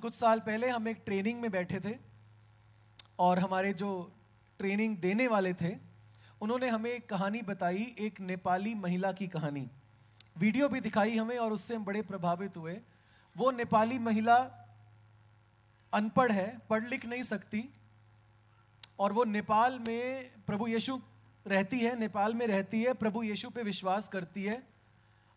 कुछ साल पहले हम एक ट्रेनिंग में बैठे थे और हमारे जो ट्रेनिंग देने वाले थे उन्होंने हमें एक कहानी बताई एक नेपाली महिला की कहानी वीडियो भी दिखाई हमें और उससे हम बड़े प्रभावित हुए वो नेपाली महिला अनपढ़ है पढ़ लिख नहीं सकती और वो नेपाल में प्रभु यीशु रहती है नेपाल में रहती है प्रभु यीशु पे विश्वास करती है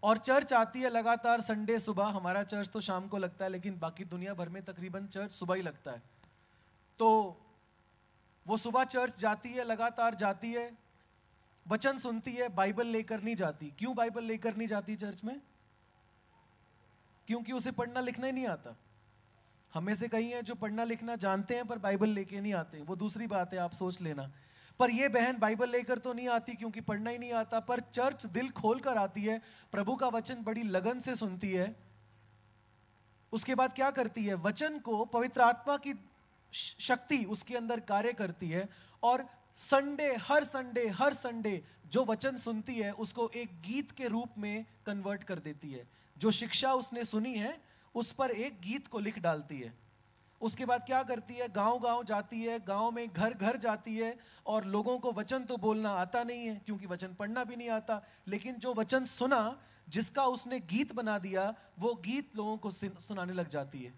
और चर्च आती है लगातार संडे सुबह हमारा चर्च तो शाम को लगता है लेकिन बाकी दुनिया भर में तकरीबन चर्च सुबह ही लगता है तो वो सुबह चर्च जाती है लगातार जाती है वचन सुनती है बाइबल लेकर नहीं जाती क्यों बाइबल लेकर नहीं जाती चर्च में क्योंकि उसे पढ़ना लिखना ही नहीं आता हमें से कहीं है जो पढ़ना लिखना जानते हैं पर बाइबल लेके नहीं आते वो दूसरी बात है आप सोच लेना पर ये बहन बाइबल लेकर तो नहीं आती क्योंकि पढ़ना ही नहीं आता पर चर्च दिल खोल कर आती है प्रभु का वचन बड़ी लगन से सुनती है उसके बाद क्या करती है वचन को पवित्र आत्मा की शक्ति उसके अंदर कार्य करती है और संडे हर संडे हर संडे जो वचन सुनती है उसको एक गीत के रूप में कन्वर्ट कर देती है जो शिक्षा उसने सुनी है उस पर एक गीत को लिख डालती है उसके बाद क्या करती है गांव गांव जाती है गांव में घर घर जाती है और लोगों को वचन तो बोलना आता नहीं है क्योंकि वचन पढ़ना भी नहीं आता लेकिन जो वचन सुना जिसका उसने गीत बना दिया वो गीत लोगों को सुनाने लग जाती है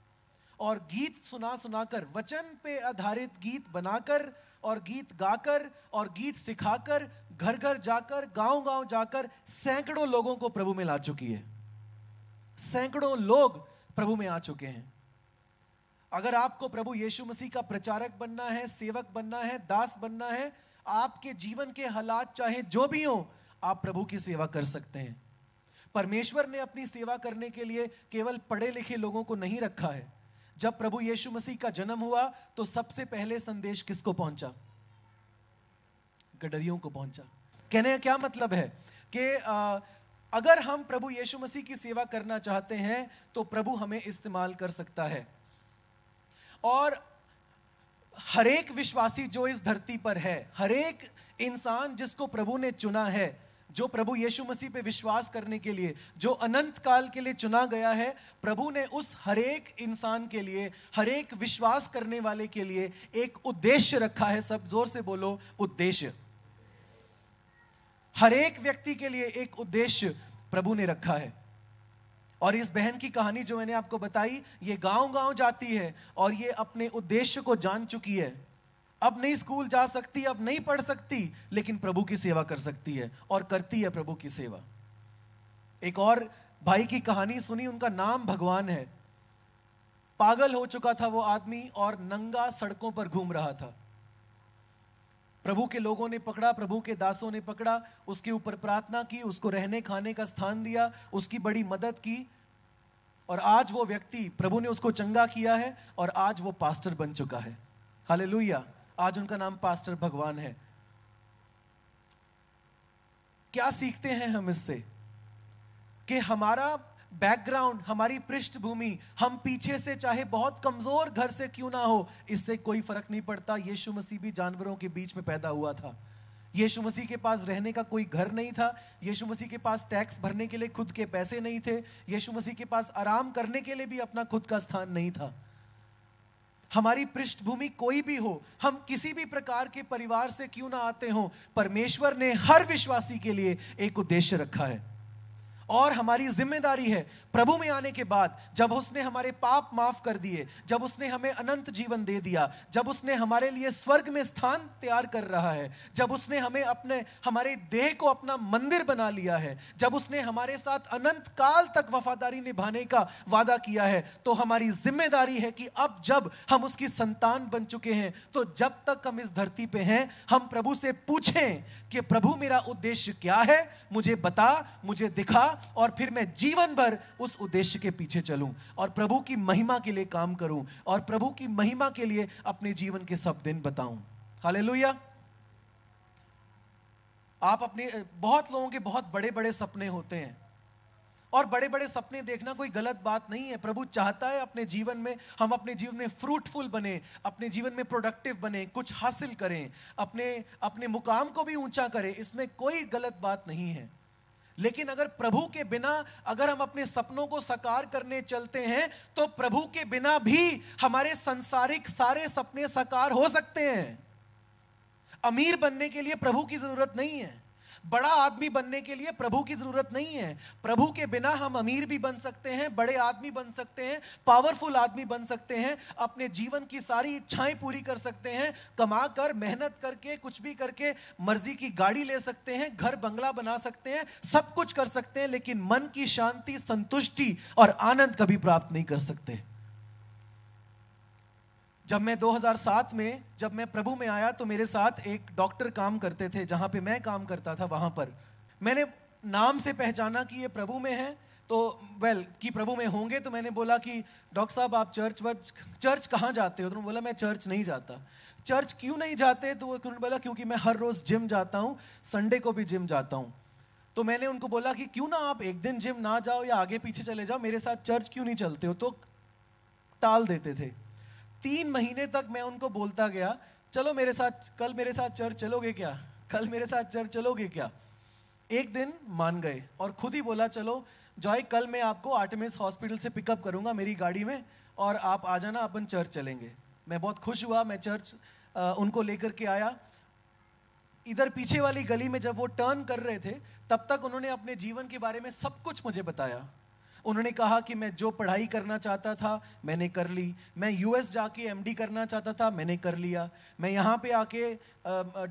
और गीत सुना सुनाकर वचन पे आधारित गीत बनाकर और गीत गाकर और गीत सिखाकर घर घर जाकर गांव गांव जाकर सैकड़ों लोगों को प्रभु में ला चुकी है सैकड़ों लोग प्रभु में आ चुके हैं अगर आपको प्रभु यीशु मसीह का प्रचारक बनना है सेवक बनना है दास बनना है आपके जीवन के हालात चाहे जो भी हो आप प्रभु की सेवा कर सकते हैं परमेश्वर ने अपनी सेवा करने के लिए केवल पढ़े लिखे लोगों को नहीं रखा है जब प्रभु यीशु मसीह का जन्म हुआ तो सबसे पहले संदेश किसको पहुंचा गडरियों को पहुंचा कहने का क्या मतलब है कि अगर हम प्रभु यीशु मसीह की सेवा करना चाहते हैं तो प्रभु हमें इस्तेमाल कर सकता है और हरेक विश्वासी जो इस धरती पर है हरेक इंसान जिसको प्रभु ने चुना है जो प्रभु यीशु मसीह पे विश्वास करने के लिए जो अनंत काल के लिए चुना गया है प्रभु ने उस हरेक इंसान के लिए हरेक विश्वास करने वाले के लिए एक उद्देश्य रखा है सब जोर से बोलो उद्देश्य हरेक व्यक्ति के लिए एक उद्देश्य प्रभु ने रखा है और इस बहन की कहानी जो मैंने आपको बताई ये गांव गांव जाती है और ये अपने उद्देश्य को जान चुकी है अब नहीं स्कूल जा सकती अब नहीं पढ़ सकती लेकिन प्रभु की सेवा कर सकती है और करती है प्रभु की सेवा एक और भाई की कहानी सुनी उनका नाम भगवान है पागल हो चुका था वो आदमी और नंगा सड़कों पर घूम रहा था प्रभु के लोगों ने पकड़ा प्रभु के दासों ने पकड़ा उसके ऊपर प्रार्थना की उसको रहने खाने का स्थान दिया उसकी बड़ी मदद की और आज वो व्यक्ति प्रभु ने उसको चंगा किया है और आज वो पास्टर बन चुका है हाले आज उनका नाम पास्टर भगवान है क्या सीखते हैं हम इससे कि हमारा बैकग्राउंड हमारी पृष्ठभूमि हम पीछे से चाहे बहुत कमजोर घर से क्यों ना हो इससे कोई फर्क नहीं पड़ता यीशु मसीह भी जानवरों के बीच में पैदा हुआ था यीशु मसीह के पास रहने का कोई घर नहीं था यीशु मसीह के पास टैक्स भरने के लिए खुद के पैसे नहीं थे यीशु मसीह के पास आराम करने के लिए भी अपना खुद का स्थान नहीं था हमारी पृष्ठभूमि कोई भी हो हम किसी भी प्रकार के परिवार से क्यों ना आते हो परमेश्वर ने हर विश्वासी के लिए एक उद्देश्य रखा है और हमारी जिम्मेदारी है प्रभु में आने के बाद जब उसने हमारे पाप माफ कर दिए जब उसने हमें अनंत जीवन दे दिया जब उसने हमारे लिए स्वर्ग में स्थान तैयार कर रहा है जब उसने हमें अपने हमारे देह को अपना मंदिर बना लिया है जब उसने हमारे साथ अनंत काल तक वफादारी निभाने का वादा किया है तो हमारी जिम्मेदारी है कि अब जब हम उसकी संतान बन चुके हैं तो जब तक हम इस धरती पे हैं हम प्रभु से पूछें कि प्रभु मेरा उद्देश्य क्या है मुझे बता मुझे दिखा और फिर मैं जीवन भर उस उद्देश्य के पीछे चलूं और प्रभु की महिमा के लिए काम करूं और प्रभु की महिमा के लिए अपने जीवन के सब दिन बताऊं हाले आप अपने बहुत लोगों के बहुत बड़े बड़े सपने होते हैं और बड़े बड़े सपने देखना कोई गलत बात नहीं है प्रभु चाहता है अपने जीवन में हम अपने जीवन में फ्रूटफुल बने अपने जीवन में प्रोडक्टिव बने कुछ हासिल करें अपने अपने मुकाम को भी ऊंचा करें इसमें कोई गलत बात नहीं है लेकिन अगर प्रभु के बिना अगर हम अपने सपनों को साकार करने चलते हैं तो प्रभु के बिना भी हमारे संसारिक सारे सपने साकार हो सकते हैं अमीर बनने के लिए प्रभु की जरूरत नहीं है बड़ा आदमी बनने के लिए प्रभु की जरूरत नहीं है प्रभु के बिना हम अमीर भी बन सकते हैं बड़े आदमी बन सकते हैं पावरफुल आदमी बन सकते हैं अपने जीवन की सारी इच्छाएं पूरी कर सकते हैं कमा कर मेहनत करके कुछ भी करके मर्जी की गाड़ी ले सकते हैं घर बंगला बना सकते हैं सब कुछ कर सकते हैं लेकिन मन की शांति संतुष्टि और आनंद कभी प्राप्त नहीं कर सकते जब मैं 2007 में जब मैं प्रभु में आया तो मेरे साथ एक डॉक्टर काम करते थे जहाँ पे मैं काम करता था वहाँ पर मैंने नाम से पहचाना कि ये प्रभु में है तो वेल well, कि प्रभु में होंगे तो मैंने बोला कि डॉक्टर साहब आप चर्च वर्च चर्च कहाँ जाते हो तो बोला मैं चर्च नहीं जाता चर्च क्यों नहीं जाते तो वो उन्होंने बोला क्योंकि मैं हर रोज़ जिम जाता हूँ संडे को भी जिम जाता हूँ तो मैंने उनको बोला कि क्यों ना आप एक दिन जिम ना जाओ या आगे पीछे चले जाओ मेरे साथ चर्च क्यों नहीं चलते हो तो टाल देते थे तीन महीने तक मैं उनको बोलता गया चलो मेरे साथ कल मेरे साथ चर्च चलोगे क्या कल मेरे साथ चर्च चलोगे क्या एक दिन मान गए और खुद ही बोला चलो जॉय कल मैं आपको आर्टमिस हॉस्पिटल से पिकअप करूंगा मेरी गाड़ी में और आप आ जाना अपन चर्च चलेंगे मैं बहुत खुश हुआ मैं चर्च उनको लेकर के आया इधर पीछे वाली गली में जब वो टर्न कर रहे थे तब तक उन्होंने अपने जीवन के बारे में सब कुछ मुझे बताया उन्होंने कहा कि मैं जो पढ़ाई करना चाहता था मैंने कर ली मैं यूएस जाके एमडी करना चाहता था मैंने कर लिया मैं यहाँ पे आके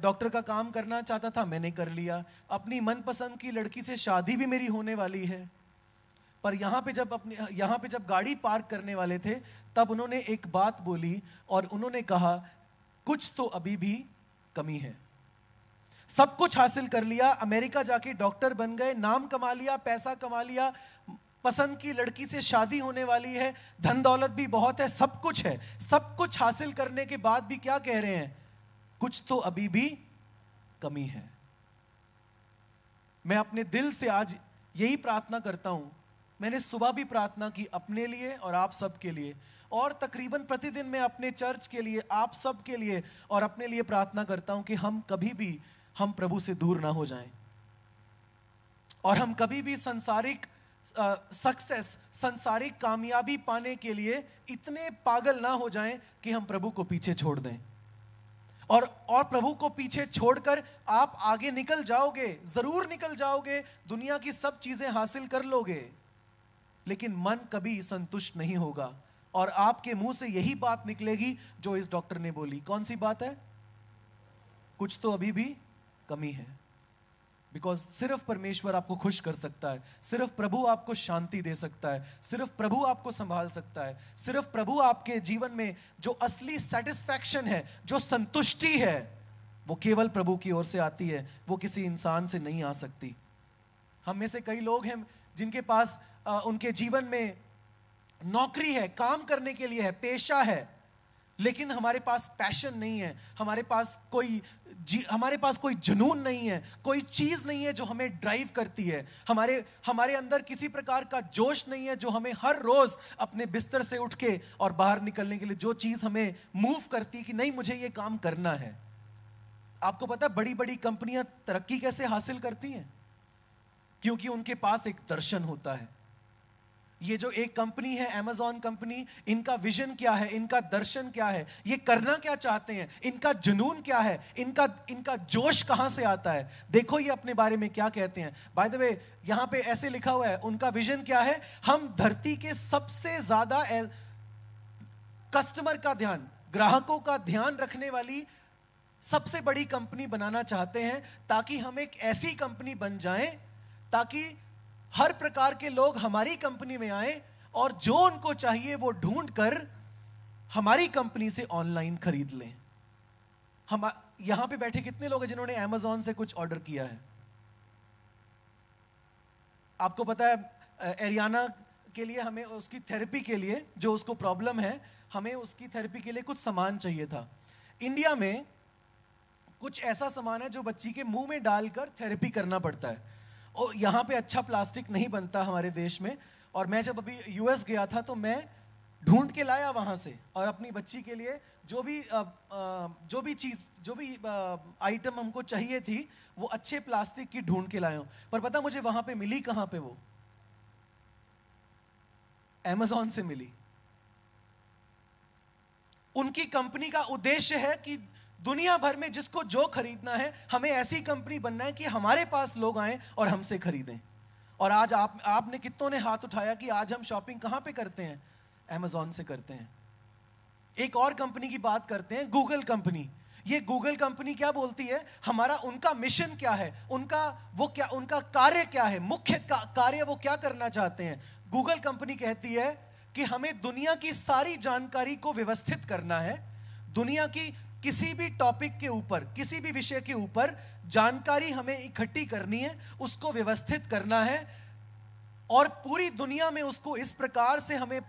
डॉक्टर का काम करना चाहता था मैंने कर लिया अपनी मनपसंद की लड़की से शादी भी मेरी होने वाली है पर यहाँ पे जब अपने यहाँ पे जब गाड़ी पार्क करने वाले थे तब उन्होंने एक बात बोली और उन्होंने कहा कुछ तो अभी भी कमी है सब कुछ हासिल कर लिया अमेरिका जाके डॉक्टर बन गए नाम कमा लिया पैसा कमा लिया पसंद की लड़की से शादी होने वाली है धन दौलत भी बहुत है सब कुछ है सब कुछ हासिल करने के बाद भी क्या कह रहे हैं कुछ तो अभी भी कमी है मैं अपने दिल से आज यही प्रार्थना करता हूं मैंने सुबह भी प्रार्थना की अपने लिए और आप सब के लिए और तकरीबन प्रतिदिन मैं अपने चर्च के लिए आप सब के लिए और अपने लिए प्रार्थना करता हूं कि हम कभी भी हम प्रभु से दूर ना हो जाएं और हम कभी भी संसारिक सक्सेस संसारिक कामयाबी पाने के लिए इतने पागल ना हो जाएं कि हम प्रभु को पीछे छोड़ दें और और प्रभु को पीछे छोड़कर आप आगे निकल जाओगे जरूर निकल जाओगे दुनिया की सब चीजें हासिल कर लोगे लेकिन मन कभी संतुष्ट नहीं होगा और आपके मुंह से यही बात निकलेगी जो इस डॉक्टर ने बोली कौन सी बात है कुछ तो अभी भी कमी है बिकॉज सिर्फ परमेश्वर आपको खुश कर सकता है सिर्फ प्रभु आपको शांति दे सकता है सिर्फ प्रभु आपको संभाल सकता है सिर्फ प्रभु आपके जीवन में जो असली सेटिस्फैक्शन है जो संतुष्टि है वो केवल प्रभु की ओर से आती है वो किसी इंसान से नहीं आ सकती हम में से कई लोग हैं जिनके पास आ, उनके जीवन में नौकरी है काम करने के लिए है पेशा है लेकिन हमारे पास पैशन नहीं है हमारे पास कोई जी हमारे पास कोई जुनून नहीं है कोई चीज़ नहीं है जो हमें ड्राइव करती है हमारे हमारे अंदर किसी प्रकार का जोश नहीं है जो हमें हर रोज़ अपने बिस्तर से उठ के और बाहर निकलने के लिए जो चीज़ हमें मूव करती है कि नहीं मुझे ये काम करना है आपको पता है बड़ी बड़ी कंपनियां तरक्की कैसे हासिल करती हैं क्योंकि उनके पास एक दर्शन होता है ये जो एक कंपनी है एमेजॉन कंपनी इनका विजन क्या है इनका दर्शन क्या है ये करना क्या चाहते हैं इनका जुनून क्या है इनका इनका जोश कहां से आता है देखो ये अपने बारे में क्या कहते हैं बाय द वे यहां पे ऐसे लिखा हुआ है उनका विजन क्या है हम धरती के सबसे ज्यादा कस्टमर का ध्यान ग्राहकों का ध्यान रखने वाली सबसे बड़ी कंपनी बनाना चाहते हैं ताकि हम एक ऐसी कंपनी बन जाएं ताकि हर प्रकार के लोग हमारी कंपनी में आए और जो उनको चाहिए वो ढूंढ कर हमारी कंपनी से ऑनलाइन खरीद लें हम यहां पे बैठे कितने लोग हैं जिन्होंने अमेजोन से कुछ ऑर्डर किया है आपको पता है एरियाना के लिए हमें उसकी थेरेपी के लिए जो उसको प्रॉब्लम है हमें उसकी थेरेपी के लिए कुछ सामान चाहिए था इंडिया में कुछ ऐसा सामान है जो बच्ची के मुंह में डालकर थेरेपी करना पड़ता है और यहाँ पे अच्छा प्लास्टिक नहीं बनता हमारे देश में और मैं जब अभी यूएस गया था तो मैं ढूंढ के लाया वहाँ से और अपनी बच्ची के लिए जो भी जो भी चीज़ जो भी आइटम हमको चाहिए थी वो अच्छे प्लास्टिक की ढूंढ के लाया हूँ पर पता मुझे वहाँ पे मिली कहाँ पे वो अमेजोन से मिली उनकी कंपनी का उद्देश्य है कि दुनिया भर में जिसको जो खरीदना है हमें ऐसी कंपनी बनना है कि हमारे पास लोग आए और हमसे खरीदें और आज आप आपने कितनों ने हाथ उठाया कि आज हम शॉपिंग कहाँ पे करते हैं अमेजोन से करते हैं एक और कंपनी की बात करते हैं गूगल कंपनी ये गूगल कंपनी क्या बोलती है हमारा उनका मिशन क्या है उनका वो क्या उनका कार्य क्या है मुख्य का, कार्य वो क्या करना चाहते हैं गूगल कंपनी कहती है कि हमें दुनिया की सारी जानकारी को व्यवस्थित करना है दुनिया की किसी भी टॉपिक के ऊपर किसी भी विषय के ऊपर जानकारी हमें इकट्ठी करनी है उसको व्यवस्थित करना है और पूरी दुनिया में उसको इस प्रकार से हमें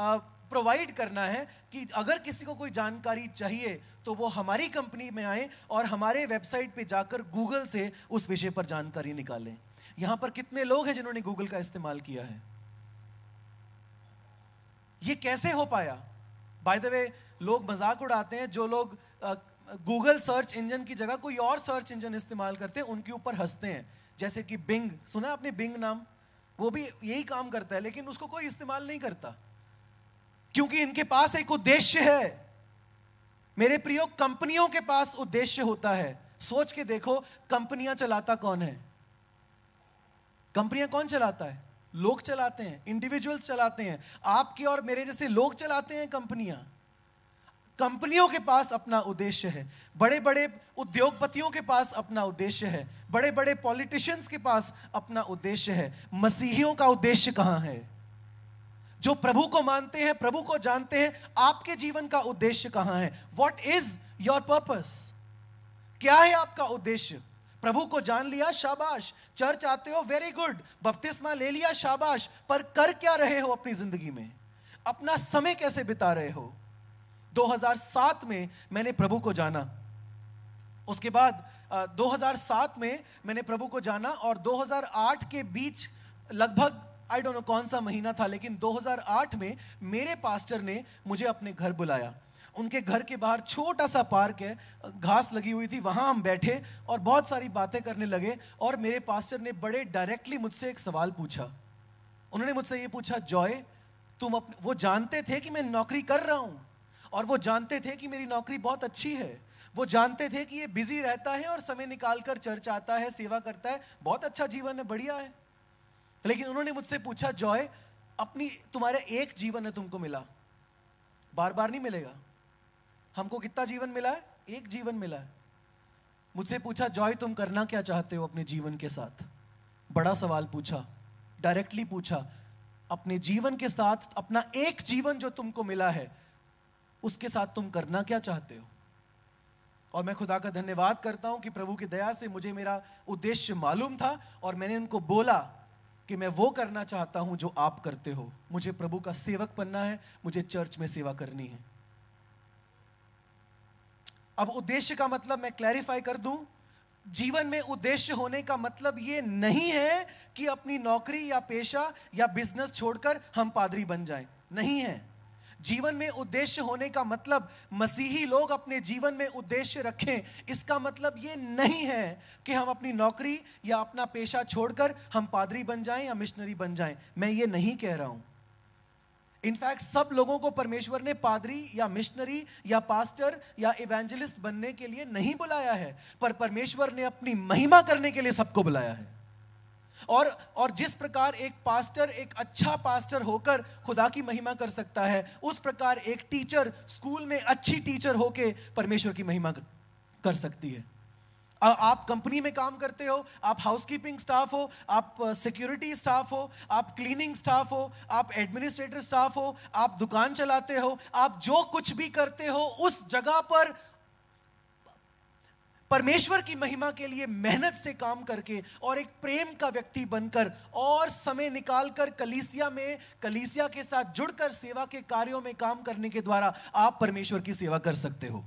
प्रोवाइड करना है कि अगर किसी को कोई जानकारी चाहिए तो वो हमारी कंपनी में आए और हमारे वेबसाइट पे जाकर गूगल से उस विषय पर जानकारी निकालें यहां पर कितने लोग हैं जिन्होंने गूगल का इस्तेमाल किया है ये कैसे हो पाया बाय द वे लोग मजाक उड़ाते हैं जो लोग गूगल सर्च इंजन की जगह कोई और सर्च इंजन इस्तेमाल करते हैं उनके ऊपर हंसते हैं जैसे कि बिंग सुना आपने बिंग नाम वो भी यही काम करता है लेकिन उसको कोई इस्तेमाल नहीं करता क्योंकि इनके पास एक उद्देश्य है मेरे प्रियो कंपनियों के पास उद्देश्य होता है सोच के देखो कंपनियां चलाता कौन है कंपनियां कौन चलाता है लोग चलाते हैं इंडिविजुअल्स चलाते हैं आपके और मेरे जैसे लोग चलाते हैं कंपनियां कंपनियों के पास अपना उद्देश्य है बड़े बड़े उद्योगपतियों के पास अपना उद्देश्य है बड़े बड़े पॉलिटिशियंस के पास अपना उद्देश्य है मसीहियों का उद्देश्य कहाँ है जो प्रभु को मानते हैं प्रभु को जानते हैं आपके जीवन का उद्देश्य कहाँ है वॉट इज योर पर्पस क्या है आपका उद्देश्य प्रभु को जान लिया शाबाश चर्च आते हो वेरी गुड बपतिस्मा ले लिया शाबाश पर कर क्या रहे हो अपनी जिंदगी में अपना समय कैसे बिता रहे हो 2007 में मैंने प्रभु को जाना उसके बाद 2007 में मैंने प्रभु को जाना और 2008 के बीच लगभग आई डोंट नो कौन सा महीना था लेकिन 2008 में मेरे पास्टर ने मुझे अपने घर बुलाया उनके घर के बाहर छोटा सा पार्क है घास लगी हुई थी वहाँ हम बैठे और बहुत सारी बातें करने लगे और मेरे पास्टर ने बड़े डायरेक्टली मुझसे एक सवाल पूछा उन्होंने मुझसे ये पूछा जॉय तुम अपने वो जानते थे कि मैं नौकरी कर रहा हूँ और वो जानते थे कि मेरी नौकरी बहुत अच्छी है वो जानते थे कि ये बिजी रहता है और समय निकाल कर चर्च आता है सेवा करता है बहुत अच्छा जीवन है बढ़िया है लेकिन उन्होंने मुझसे पूछा जॉय अपनी तुम्हारे एक जीवन है तुमको मिला बार बार नहीं मिलेगा हमको कितना जीवन मिला है एक जीवन मिला है मुझसे पूछा जॉय तुम करना क्या चाहते हो अपने जीवन के साथ बड़ा सवाल पूछा डायरेक्टली पूछा अपने जीवन के साथ अपना एक जीवन जो तुमको मिला है उसके साथ तुम करना क्या चाहते हो और मैं खुदा का धन्यवाद करता हूं कि प्रभु की दया से मुझे मेरा उद्देश्य मालूम था और मैंने उनको बोला कि मैं वो करना चाहता हूं जो आप करते हो मुझे प्रभु का सेवक बनना है मुझे चर्च में सेवा करनी है अब उद्देश्य का मतलब मैं क्लैरिफाई कर दूं जीवन में उद्देश्य होने का मतलब ये नहीं है कि अपनी नौकरी या पेशा या बिजनेस छोड़कर हम पादरी बन जाएं नहीं है जीवन में उद्देश्य होने का मतलब मसीही लोग अपने जीवन में उद्देश्य रखें इसका मतलब ये नहीं है कि हम अपनी नौकरी या अपना पेशा छोड़कर हम पादरी बन जाएं या मिशनरी बन जाएं मैं ये नहीं कह रहा हूं इनफैक्ट सब लोगों को परमेश्वर ने पादरी या मिशनरी या पास्टर या इवेंजलिस्ट बनने के लिए नहीं बुलाया है पर परमेश्वर ने अपनी महिमा करने के लिए सबको बुलाया है और और जिस प्रकार एक पास्टर एक अच्छा पास्टर होकर खुदा की महिमा कर सकता है उस प्रकार एक टीचर स्कूल में अच्छी टीचर होकर परमेश्वर की महिमा कर सकती है आप कंपनी में काम करते हो आप हाउसकीपिंग स्टाफ हो आप सिक्योरिटी uh, स्टाफ हो आप क्लीनिंग स्टाफ हो आप एडमिनिस्ट्रेटर स्टाफ हो आप दुकान चलाते हो आप जो कुछ भी करते हो उस जगह पर परमेश्वर की महिमा के लिए मेहनत से काम करके और एक प्रेम का व्यक्ति बनकर और समय निकालकर कलीसिया में कलीसिया के साथ जुड़कर सेवा के कार्यों में काम करने के द्वारा आप परमेश्वर की सेवा कर सकते हो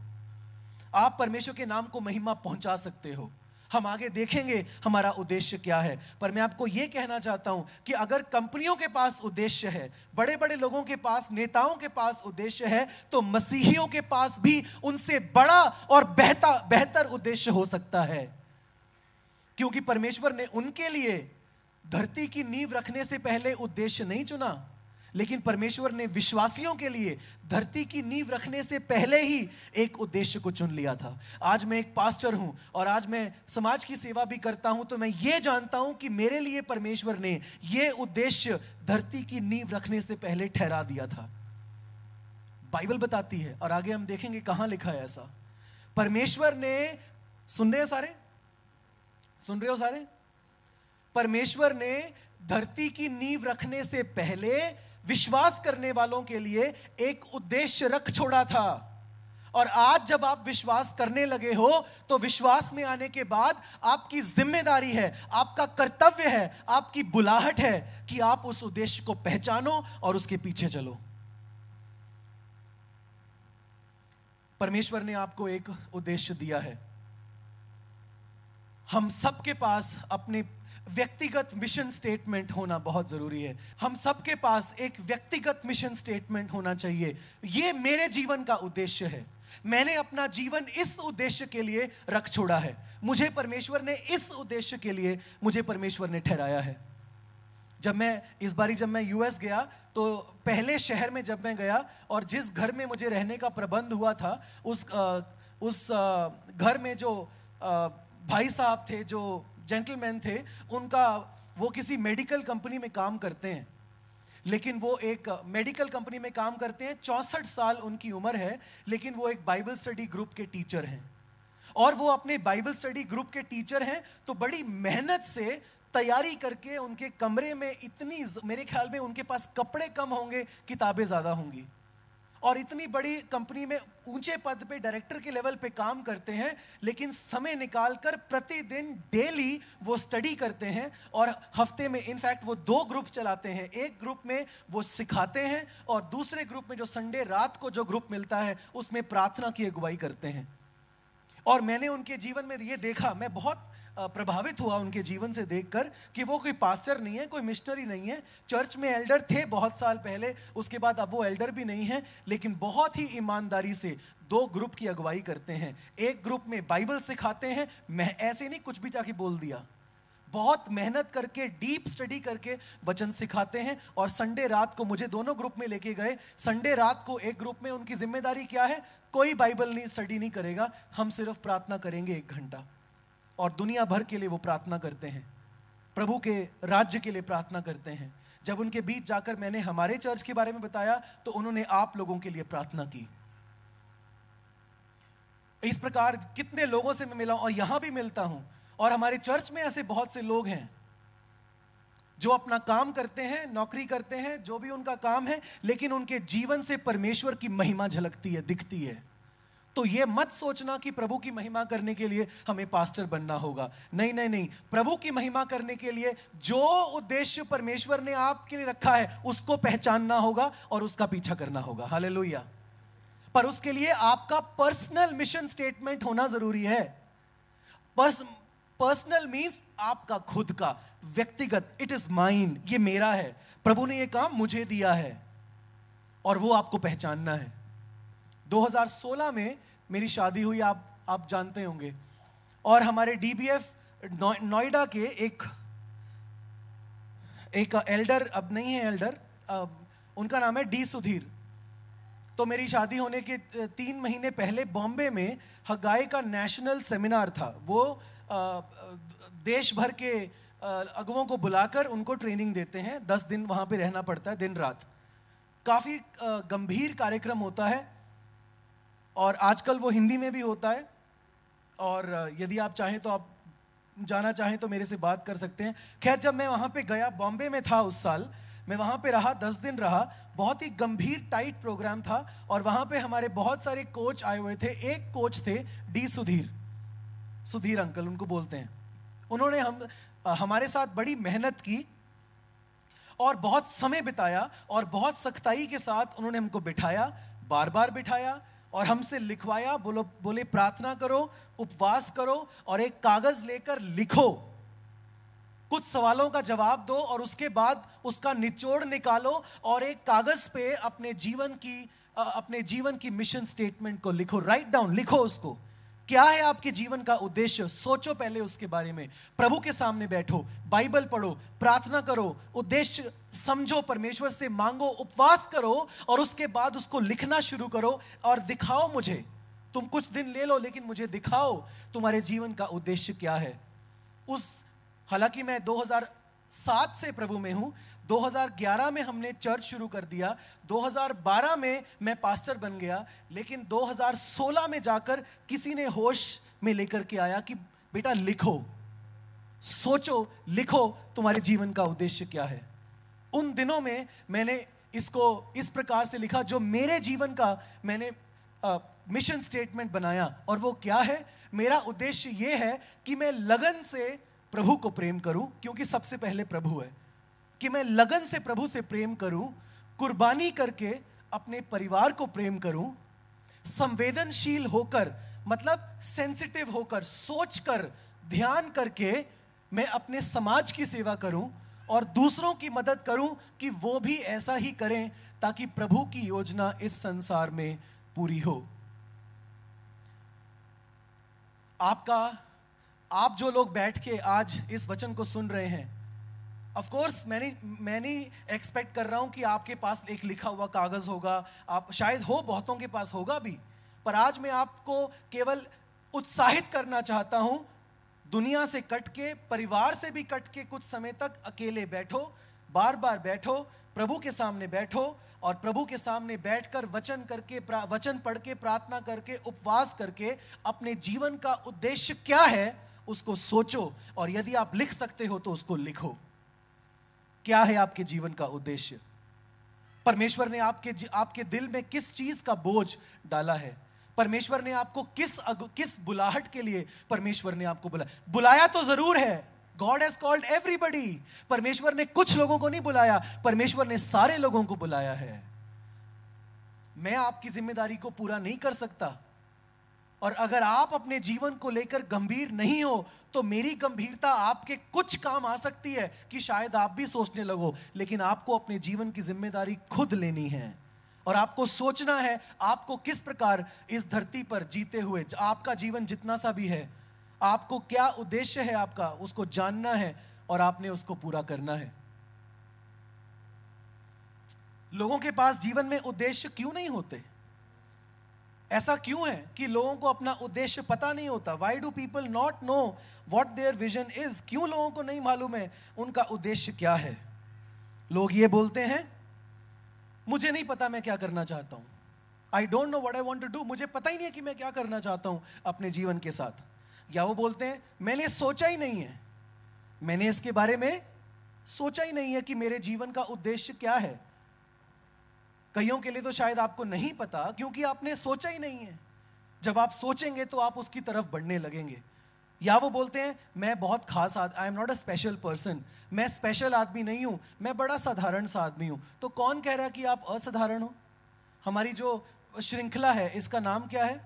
आप परमेश्वर के नाम को महिमा पहुंचा सकते हो हम आगे देखेंगे हमारा उद्देश्य क्या है पर मैं आपको ये कहना चाहता हूँ कि अगर कंपनियों के पास उद्देश्य है बड़े बड़े लोगों के पास नेताओं के पास उद्देश्य है तो मसीहियों के पास भी उनसे बड़ा और बेहतर बेहतर उद्देश्य हो सकता है क्योंकि परमेश्वर ने उनके लिए धरती की नींव रखने से पहले उद्देश्य नहीं चुना लेकिन परमेश्वर ने विश्वासियों के लिए धरती की नींव रखने से पहले ही एक उद्देश्य को चुन लिया था आज मैं एक पास्टर हूं और आज मैं समाज की सेवा भी करता हूं तो मैं ये जानता हूं कि मेरे लिए परमेश्वर ने यह उद्देश्य धरती की नींव रखने से पहले ठहरा दिया था बाइबल बताती है और आगे हम देखेंगे कहां लिखा है ऐसा परमेश्वर ने सुन रहे हो सारे सुन रहे हो सारे परमेश्वर ने धरती की नींव रखने से पहले विश्वास करने वालों के लिए एक उद्देश्य रख छोड़ा था और आज जब आप विश्वास करने लगे हो तो विश्वास में आने के बाद आपकी जिम्मेदारी है आपका कर्तव्य है आपकी बुलाहट है कि आप उस उद्देश्य को पहचानो और उसके पीछे चलो परमेश्वर ने आपको एक उद्देश्य दिया है हम सबके पास अपने व्यक्तिगत मिशन स्टेटमेंट होना बहुत ज़रूरी है हम सबके पास एक व्यक्तिगत मिशन स्टेटमेंट होना चाहिए ये मेरे जीवन का उद्देश्य है मैंने अपना जीवन इस उद्देश्य के लिए रख छोड़ा है मुझे परमेश्वर ने इस उद्देश्य के लिए मुझे परमेश्वर ने ठहराया है जब मैं इस बारी जब मैं यूएस गया तो पहले शहर में जब मैं गया और जिस घर में मुझे रहने का प्रबंध हुआ था उस उस घर में जो भाई साहब थे जो जेंटलमैन थे उनका वो किसी मेडिकल कंपनी में काम करते हैं लेकिन वो एक मेडिकल कंपनी में काम करते हैं चौंसठ साल उनकी उम्र है लेकिन वो एक बाइबल स्टडी ग्रुप के टीचर हैं और वो अपने बाइबल स्टडी ग्रुप के टीचर हैं तो बड़ी मेहनत से तैयारी करके उनके कमरे में इतनी मेरे ख्याल में उनके पास कपड़े कम होंगे किताबें ज़्यादा होंगी और इतनी बड़ी कंपनी में ऊंचे पद पे डायरेक्टर के लेवल पे काम करते हैं लेकिन समय निकाल कर प्रतिदिन डेली वो स्टडी करते हैं और हफ्ते में इनफैक्ट वो दो ग्रुप चलाते हैं एक ग्रुप में वो सिखाते हैं और दूसरे ग्रुप में जो संडे रात को जो ग्रुप मिलता है उसमें प्रार्थना की अगुवाई करते हैं और मैंने उनके जीवन में ये देखा मैं बहुत प्रभावित हुआ उनके जीवन से देखकर कि वो कोई पास्टर नहीं है कोई मिस्टरी नहीं है चर्च में एल्डर थे बहुत साल पहले उसके बाद अब वो एल्डर भी नहीं है लेकिन बहुत ही ईमानदारी से दो ग्रुप की अगुवाई करते हैं एक ग्रुप में बाइबल सिखाते हैं मैं ऐसे नहीं कुछ भी जाके बोल दिया बहुत मेहनत करके डीप स्टडी करके वचन सिखाते हैं और संडे रात को मुझे दोनों ग्रुप में लेके गए संडे रात को एक ग्रुप में उनकी जिम्मेदारी क्या है कोई बाइबल नहीं स्टडी नहीं करेगा हम सिर्फ प्रार्थना करेंगे एक घंटा और दुनिया भर के लिए वो प्रार्थना करते हैं प्रभु के राज्य के लिए प्रार्थना करते हैं जब उनके बीच जाकर मैंने हमारे चर्च के बारे में बताया तो उन्होंने आप लोगों के लिए प्रार्थना की इस प्रकार कितने लोगों से मैं मिला और यहां भी मिलता हूं और हमारे चर्च में ऐसे बहुत से लोग हैं जो अपना काम करते हैं नौकरी करते हैं जो भी उनका काम है लेकिन उनके जीवन से परमेश्वर की महिमा झलकती है दिखती है तो ये मत सोचना कि प्रभु की महिमा करने के लिए हमें पास्टर बनना होगा नहीं नहीं नहीं प्रभु की महिमा करने के लिए जो उद्देश्य परमेश्वर ने आपके लिए रखा है उसको पहचानना होगा और उसका पीछा करना होगा हाले पर उसके लिए आपका पर्सनल मिशन स्टेटमेंट होना जरूरी है पर्स पर्सनल मीन्स आपका खुद का व्यक्तिगत इट इज माइंड ये मेरा है प्रभु ने ये काम मुझे दिया है और वो आपको पहचानना है 2016 में मेरी शादी हुई आप आप जानते होंगे और हमारे डी बी एफ नोएडा के एक एक एल्डर अब नहीं है एल्डर अब उनका नाम है डी सुधीर तो मेरी शादी होने के तीन महीने पहले बॉम्बे में हगाई का नेशनल सेमिनार था वो देश भर के अगुओं को बुलाकर उनको ट्रेनिंग देते हैं दस दिन वहाँ पे रहना पड़ता है दिन रात काफ़ी गंभीर कार्यक्रम होता है और आजकल वो हिंदी में भी होता है और यदि आप चाहें तो आप जाना चाहें तो मेरे से बात कर सकते हैं खैर जब मैं वहाँ पे गया बॉम्बे में था उस साल मैं वहाँ पे रहा दस दिन रहा बहुत ही गंभीर टाइट प्रोग्राम था और वहाँ पे हमारे बहुत सारे कोच आए हुए थे एक कोच थे डी सुधीर सुधीर अंकल उनको बोलते हैं उन्होंने हम हमारे साथ बड़ी मेहनत की और बहुत समय बिताया और बहुत सख्ताई के साथ उन्होंने हमको बिठाया बार बार बिठाया और हमसे लिखवाया बोलो बोले प्रार्थना करो उपवास करो और एक कागज लेकर लिखो कुछ सवालों का जवाब दो और उसके बाद उसका निचोड़ निकालो और एक कागज पे अपने जीवन की अपने जीवन की मिशन स्टेटमेंट को लिखो राइट डाउन लिखो उसको क्या है आपके जीवन का उद्देश्य सोचो पहले उसके बारे में प्रभु के सामने बैठो बाइबल पढ़ो प्रार्थना करो उद्देश्य समझो परमेश्वर से मांगो उपवास करो और उसके बाद उसको लिखना शुरू करो और दिखाओ मुझे तुम कुछ दिन ले लो लेकिन मुझे दिखाओ तुम्हारे जीवन का उद्देश्य क्या है उस हालांकि मैं 2007 से प्रभु में हूं 2011 में हमने चर्च शुरू कर दिया 2012 में मैं पास्टर बन गया लेकिन 2016 में जाकर किसी ने होश में लेकर के आया कि बेटा लिखो सोचो लिखो तुम्हारे जीवन का उद्देश्य क्या है उन दिनों में मैंने इसको इस प्रकार से लिखा जो मेरे जीवन का मैंने मिशन स्टेटमेंट बनाया और वो क्या है मेरा उद्देश्य ये है कि मैं लगन से प्रभु को प्रेम करूं क्योंकि सबसे पहले प्रभु है कि मैं लगन से प्रभु से प्रेम करूं कुर्बानी करके अपने परिवार को प्रेम करूं संवेदनशील होकर मतलब सेंसिटिव होकर सोच कर ध्यान करके मैं अपने समाज की सेवा करूं और दूसरों की मदद करूं कि वो भी ऐसा ही करें ताकि प्रभु की योजना इस संसार में पूरी हो आपका आप जो लोग बैठ के आज इस वचन को सुन रहे हैं ऑफ कोर्स मैंने मैंने एक्सपेक्ट कर रहा हूँ कि आपके पास एक लिखा हुआ कागज़ होगा आप शायद हो बहुतों के पास होगा भी पर आज मैं आपको केवल उत्साहित करना चाहता हूँ दुनिया से कट के परिवार से भी कट के कुछ समय तक अकेले बैठो बार बार बैठो प्रभु के सामने बैठो और प्रभु के सामने बैठकर वचन करके वचन पढ़ के प्रार्थना करके उपवास करके अपने जीवन का उद्देश्य क्या है उसको सोचो और यदि आप लिख सकते हो तो उसको लिखो क्या है आपके जीवन का उद्देश्य परमेश्वर ने आपके आपके दिल में किस चीज का बोझ डाला है परमेश्वर ने आपको किस किस बुलाहट के लिए परमेश्वर ने आपको बुलाया बुलाया तो जरूर है गॉड हैज कॉल्ड एवरीबडी परमेश्वर ने कुछ लोगों को नहीं बुलाया परमेश्वर ने सारे लोगों को बुलाया है मैं आपकी जिम्मेदारी को पूरा नहीं कर सकता और अगर आप अपने जीवन को लेकर गंभीर नहीं हो तो मेरी गंभीरता आपके कुछ काम आ सकती है कि शायद आप भी सोचने लगो लेकिन आपको अपने जीवन की जिम्मेदारी खुद लेनी है और आपको सोचना है आपको किस प्रकार इस धरती पर जीते हुए आपका जीवन जितना सा भी है आपको क्या उद्देश्य है आपका उसको जानना है और आपने उसको पूरा करना है लोगों के पास जीवन में उद्देश्य क्यों नहीं होते ऐसा क्यों है कि लोगों को अपना उद्देश्य पता नहीं होता why do people not know what their vision is क्यों लोगों को नहीं मालूम है उनका उद्देश्य क्या है लोग ये बोलते हैं मुझे नहीं पता मैं क्या करना चाहता हूं I don't know what I want to do मुझे पता ही नहीं है कि मैं क्या करना चाहता हूं अपने जीवन के साथ या वो बोलते हैं मैंने सोचा ही नहीं है मैंने इसके बारे में सोचा ही नहीं है कि मेरे जीवन का उद्देश्य क्या है कईयों के लिए तो शायद आपको नहीं पता क्योंकि आपने सोचा ही नहीं है जब आप सोचेंगे तो आप उसकी तरफ बढ़ने लगेंगे या वो बोलते हैं मैं बहुत खास I am not a special person मैं स्पेशल आदमी नहीं हूँ मैं बड़ा साधारण सा आदमी हूँ तो कौन कह रहा है कि आप असाधारण हो हमारी जो श्रृंखला है इसका नाम क्या है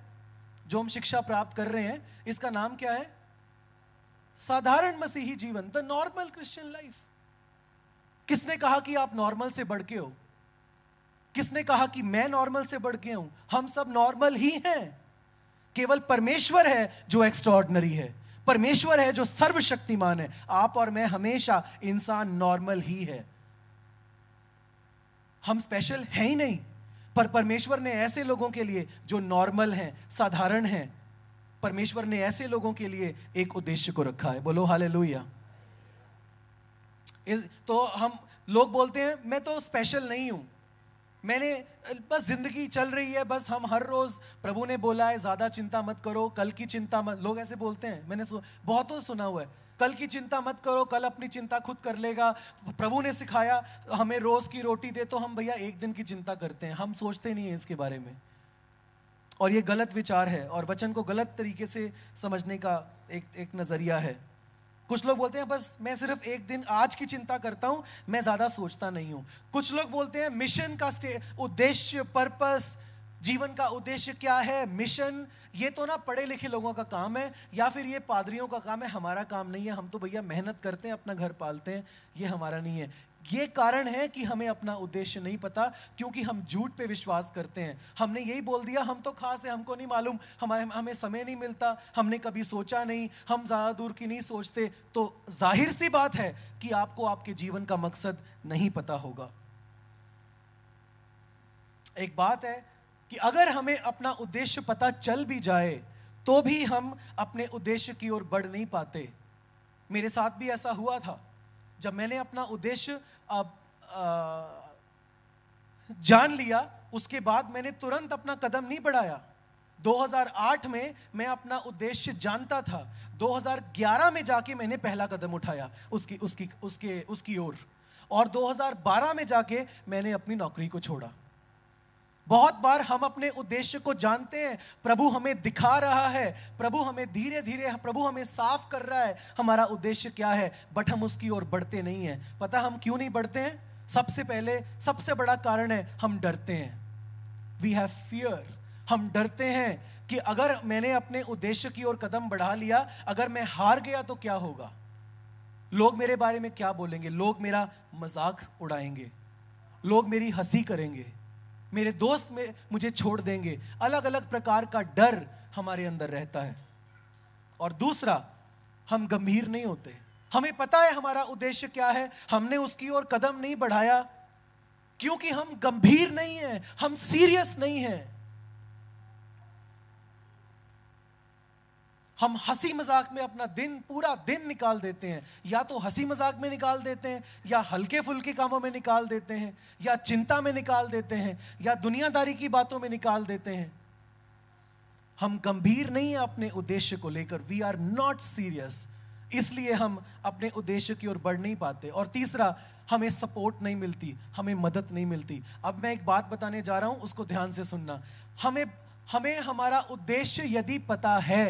जो हम शिक्षा प्राप्त कर रहे हैं इसका नाम क्या है साधारण मसीही जीवन द नॉर्मल क्रिश्चियन लाइफ किसने कहा कि आप नॉर्मल से बढ़ के हो किसने कहा कि मैं नॉर्मल से बढ़ के हूं हम सब नॉर्मल ही हैं केवल परमेश्वर है जो एक्स्ट्रॉर्डनरी है परमेश्वर है जो सर्वशक्तिमान है आप और मैं हमेशा इंसान नॉर्मल ही है हम स्पेशल है ही नहीं पर परमेश्वर ने ऐसे लोगों के लिए जो नॉर्मल हैं साधारण हैं परमेश्वर ने ऐसे लोगों के लिए एक उद्देश्य को रखा है बोलो लोहिया तो हम लोग बोलते हैं मैं तो स्पेशल नहीं हूं मैंने बस ज़िंदगी चल रही है बस हम हर रोज़ प्रभु ने बोला है ज़्यादा चिंता मत करो कल की चिंता मत लोग ऐसे बोलते हैं मैंने बहुतों सुना हुआ है कल की चिंता मत करो कल अपनी चिंता खुद कर लेगा प्रभु ने सिखाया हमें रोज़ की रोटी दे तो हम भैया एक दिन की चिंता करते हैं हम सोचते नहीं हैं इसके बारे में और ये गलत विचार है और वचन को गलत तरीके से समझने का एक एक नज़रिया है कुछ लोग बोलते हैं बस मैं सिर्फ एक दिन आज की चिंता करता हूं मैं ज्यादा सोचता नहीं हूं कुछ लोग बोलते हैं मिशन का उद्देश्य पर्पस जीवन का उद्देश्य क्या है मिशन ये तो ना पढ़े लिखे लोगों का काम है या फिर ये पादरियों का काम है हमारा काम नहीं है हम तो भैया मेहनत करते हैं अपना घर पालते हैं ये हमारा नहीं है ये कारण है कि हमें अपना उद्देश्य नहीं पता क्योंकि हम झूठ पे विश्वास करते हैं हमने यही बोल दिया हम तो खास है हमको नहीं मालूम हमारे हमें समय नहीं मिलता हमने कभी सोचा नहीं हम ज़्यादा दूर की नहीं सोचते तो जाहिर सी बात है कि आपको आपके जीवन का मकसद नहीं पता होगा एक बात है कि अगर हमें अपना उद्देश्य पता चल भी जाए तो भी हम अपने उद्देश्य की ओर बढ़ नहीं पाते मेरे साथ भी ऐसा हुआ था जब मैंने अपना उद्देश्य अब जान लिया उसके बाद मैंने तुरंत अपना कदम नहीं बढ़ाया 2008 में मैं अपना उद्देश्य जानता था 2011 में जाके मैंने पहला कदम उठाया उसकी उसकी उसके उसकी ओर और, 2012 में जाके मैंने अपनी नौकरी को छोड़ा बहुत बार हम अपने उद्देश्य को जानते हैं प्रभु हमें दिखा रहा है प्रभु हमें धीरे धीरे प्रभु हमें साफ कर रहा है हमारा उद्देश्य क्या है बट हम उसकी ओर बढ़ते नहीं हैं पता हम क्यों नहीं बढ़ते हैं सबसे पहले सबसे बड़ा कारण है हम डरते हैं वी हैव फियर हम डरते हैं कि अगर मैंने अपने उद्देश्य की ओर कदम बढ़ा लिया अगर मैं हार गया तो क्या होगा लोग मेरे बारे में क्या बोलेंगे लोग मेरा मजाक उड़ाएंगे लोग मेरी हंसी करेंगे मेरे दोस्त में मुझे छोड़ देंगे अलग अलग प्रकार का डर हमारे अंदर रहता है और दूसरा हम गंभीर नहीं होते हमें पता है हमारा उद्देश्य क्या है हमने उसकी ओर कदम नहीं बढ़ाया क्योंकि हम गंभीर नहीं है हम सीरियस नहीं है हम हंसी मजाक में अपना दिन पूरा दिन निकाल देते हैं या तो हंसी मजाक में निकाल देते हैं या हल्के फुल्के कामों में निकाल देते हैं या चिंता में निकाल देते हैं या दुनियादारी की बातों में निकाल देते हैं हम गंभीर नहीं है अपने उद्देश्य को लेकर वी आर नॉट सीरियस इसलिए हम अपने उद्देश्य की ओर बढ़ नहीं पाते और तीसरा हमें सपोर्ट नहीं मिलती हमें मदद नहीं मिलती अब मैं एक बात बताने जा रहा हूं उसको ध्यान से सुनना हमें हमें हमारा उद्देश्य यदि पता है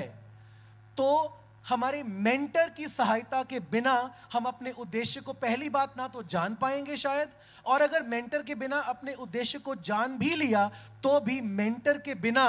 तो हमारे मेंटर की सहायता के बिना हम अपने उद्देश्य को पहली बात ना तो जान पाएंगे शायद और अगर मेंटर के बिना अपने उद्देश्य को जान भी लिया तो भी मेंटर के बिना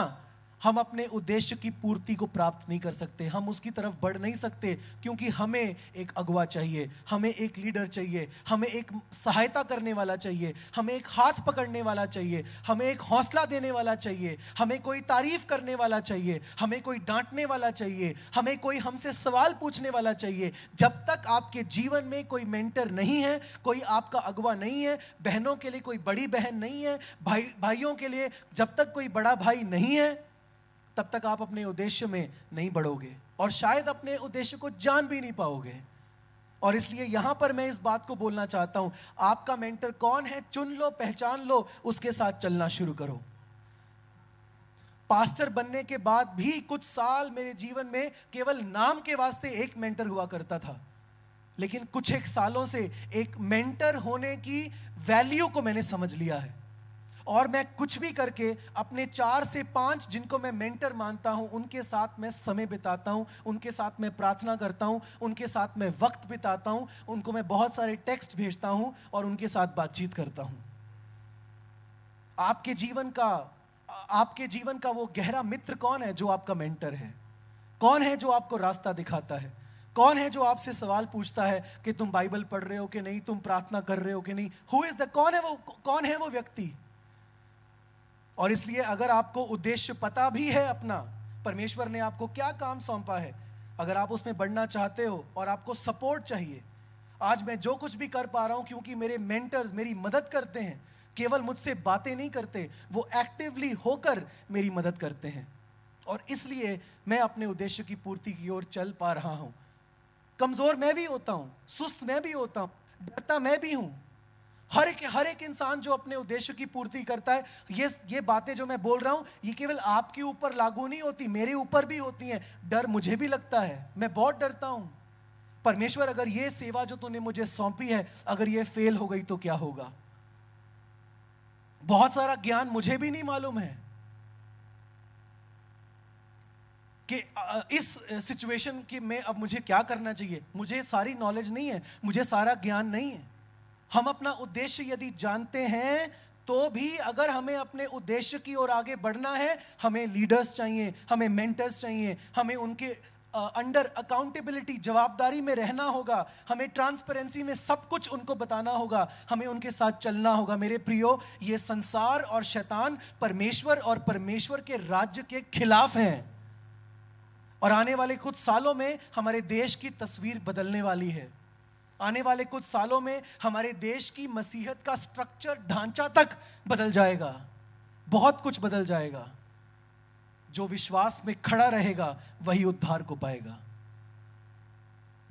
हम अपने उद्देश्य की पूर्ति को प्राप्त नहीं कर सकते हम उसकी तरफ बढ़ नहीं सकते क्योंकि हमें एक अगवा चाहिए हमें एक लीडर चाहिए हमें एक सहायता करने वाला चाहिए हमें एक हाथ पकड़ने वाला चाहिए हमें एक हौसला देने वाला चाहिए हमें कोई तारीफ करने वाला चाहिए हमें कोई डांटने वाला चाहिए हमें कोई हमसे सवाल पूछने वाला चाहिए जब तक आपके जीवन में कोई मेंटर नहीं है कोई आपका अगवा नहीं है बहनों के लिए कोई बड़ी बहन नहीं है भाई भाइयों के लिए जब तक कोई बड़ा भाई नहीं है तब तक आप अपने उद्देश्य में नहीं बढ़ोगे और शायद अपने उद्देश्य को जान भी नहीं पाओगे और इसलिए यहां पर मैं इस बात को बोलना चाहता हूं आपका मेंटर कौन है चुन लो पहचान लो उसके साथ चलना शुरू करो पास्टर बनने के बाद भी कुछ साल मेरे जीवन में केवल नाम के वास्ते एक मेंटर हुआ करता था लेकिन कुछ एक सालों से एक मेंटर होने की वैल्यू को मैंने समझ लिया है और मैं कुछ भी करके अपने चार से पांच जिनको मैं मेंटर मानता हूं उनके साथ मैं समय बिताता हूं उनके साथ मैं प्रार्थना करता हूं उनके साथ मैं वक्त बिताता हूं उनको मैं बहुत सारे टेक्स्ट भेजता हूं और उनके साथ बातचीत करता हूं आपके जीवन का आपके जीवन का वो गहरा मित्र कौन है जो आपका मेंटर है कौन है जो आपको रास्ता दिखाता है कौन है जो आपसे सवाल पूछता है कि तुम बाइबल पढ़ रहे हो कि नहीं तुम प्रार्थना कर रहे हो कि नहीं हु इज द कौन है वो कौन है वो व्यक्ति और इसलिए अगर आपको उद्देश्य पता भी है अपना परमेश्वर ने आपको क्या काम सौंपा है अगर आप उसमें बढ़ना चाहते हो और आपको सपोर्ट चाहिए आज मैं जो कुछ भी कर पा रहा हूँ क्योंकि मेरे मेंटर्स मेरी मदद करते हैं केवल मुझसे बातें नहीं करते वो एक्टिवली होकर मेरी मदद करते हैं और इसलिए मैं अपने उद्देश्य की पूर्ति की ओर चल पा रहा हूँ कमज़ोर मैं भी होता हूँ सुस्त मैं भी होता हूँ डरता मैं भी हूँ हर एक हर एक इंसान जो अपने उद्देश्य की पूर्ति करता है ये ये बातें जो मैं बोल रहा हूं ये केवल आपके ऊपर लागू नहीं होती मेरे ऊपर भी होती हैं डर मुझे भी लगता है मैं बहुत डरता हूं परमेश्वर अगर ये सेवा जो तूने मुझे सौंपी है अगर ये फेल हो गई तो क्या होगा बहुत सारा ज्ञान मुझे भी नहीं मालूम है कि इस सिचुएशन की में अब मुझे क्या करना चाहिए मुझे सारी नॉलेज नहीं है मुझे सारा ज्ञान नहीं है हम अपना उद्देश्य यदि जानते हैं तो भी अगर हमें अपने उद्देश्य की ओर आगे बढ़ना है हमें लीडर्स चाहिए हमें मेंटर्स चाहिए हमें उनके अंडर अकाउंटेबिलिटी जवाबदारी में रहना होगा हमें ट्रांसपेरेंसी में सब कुछ उनको बताना होगा हमें उनके साथ चलना होगा मेरे प्रियो ये संसार और शैतान परमेश्वर और परमेश्वर के राज्य के खिलाफ हैं और आने वाले कुछ सालों में हमारे देश की तस्वीर बदलने वाली है आने वाले कुछ सालों में हमारे देश की मसीहत का स्ट्रक्चर ढांचा तक बदल जाएगा बहुत कुछ बदल जाएगा जो विश्वास में खड़ा रहेगा वही उद्धार को पाएगा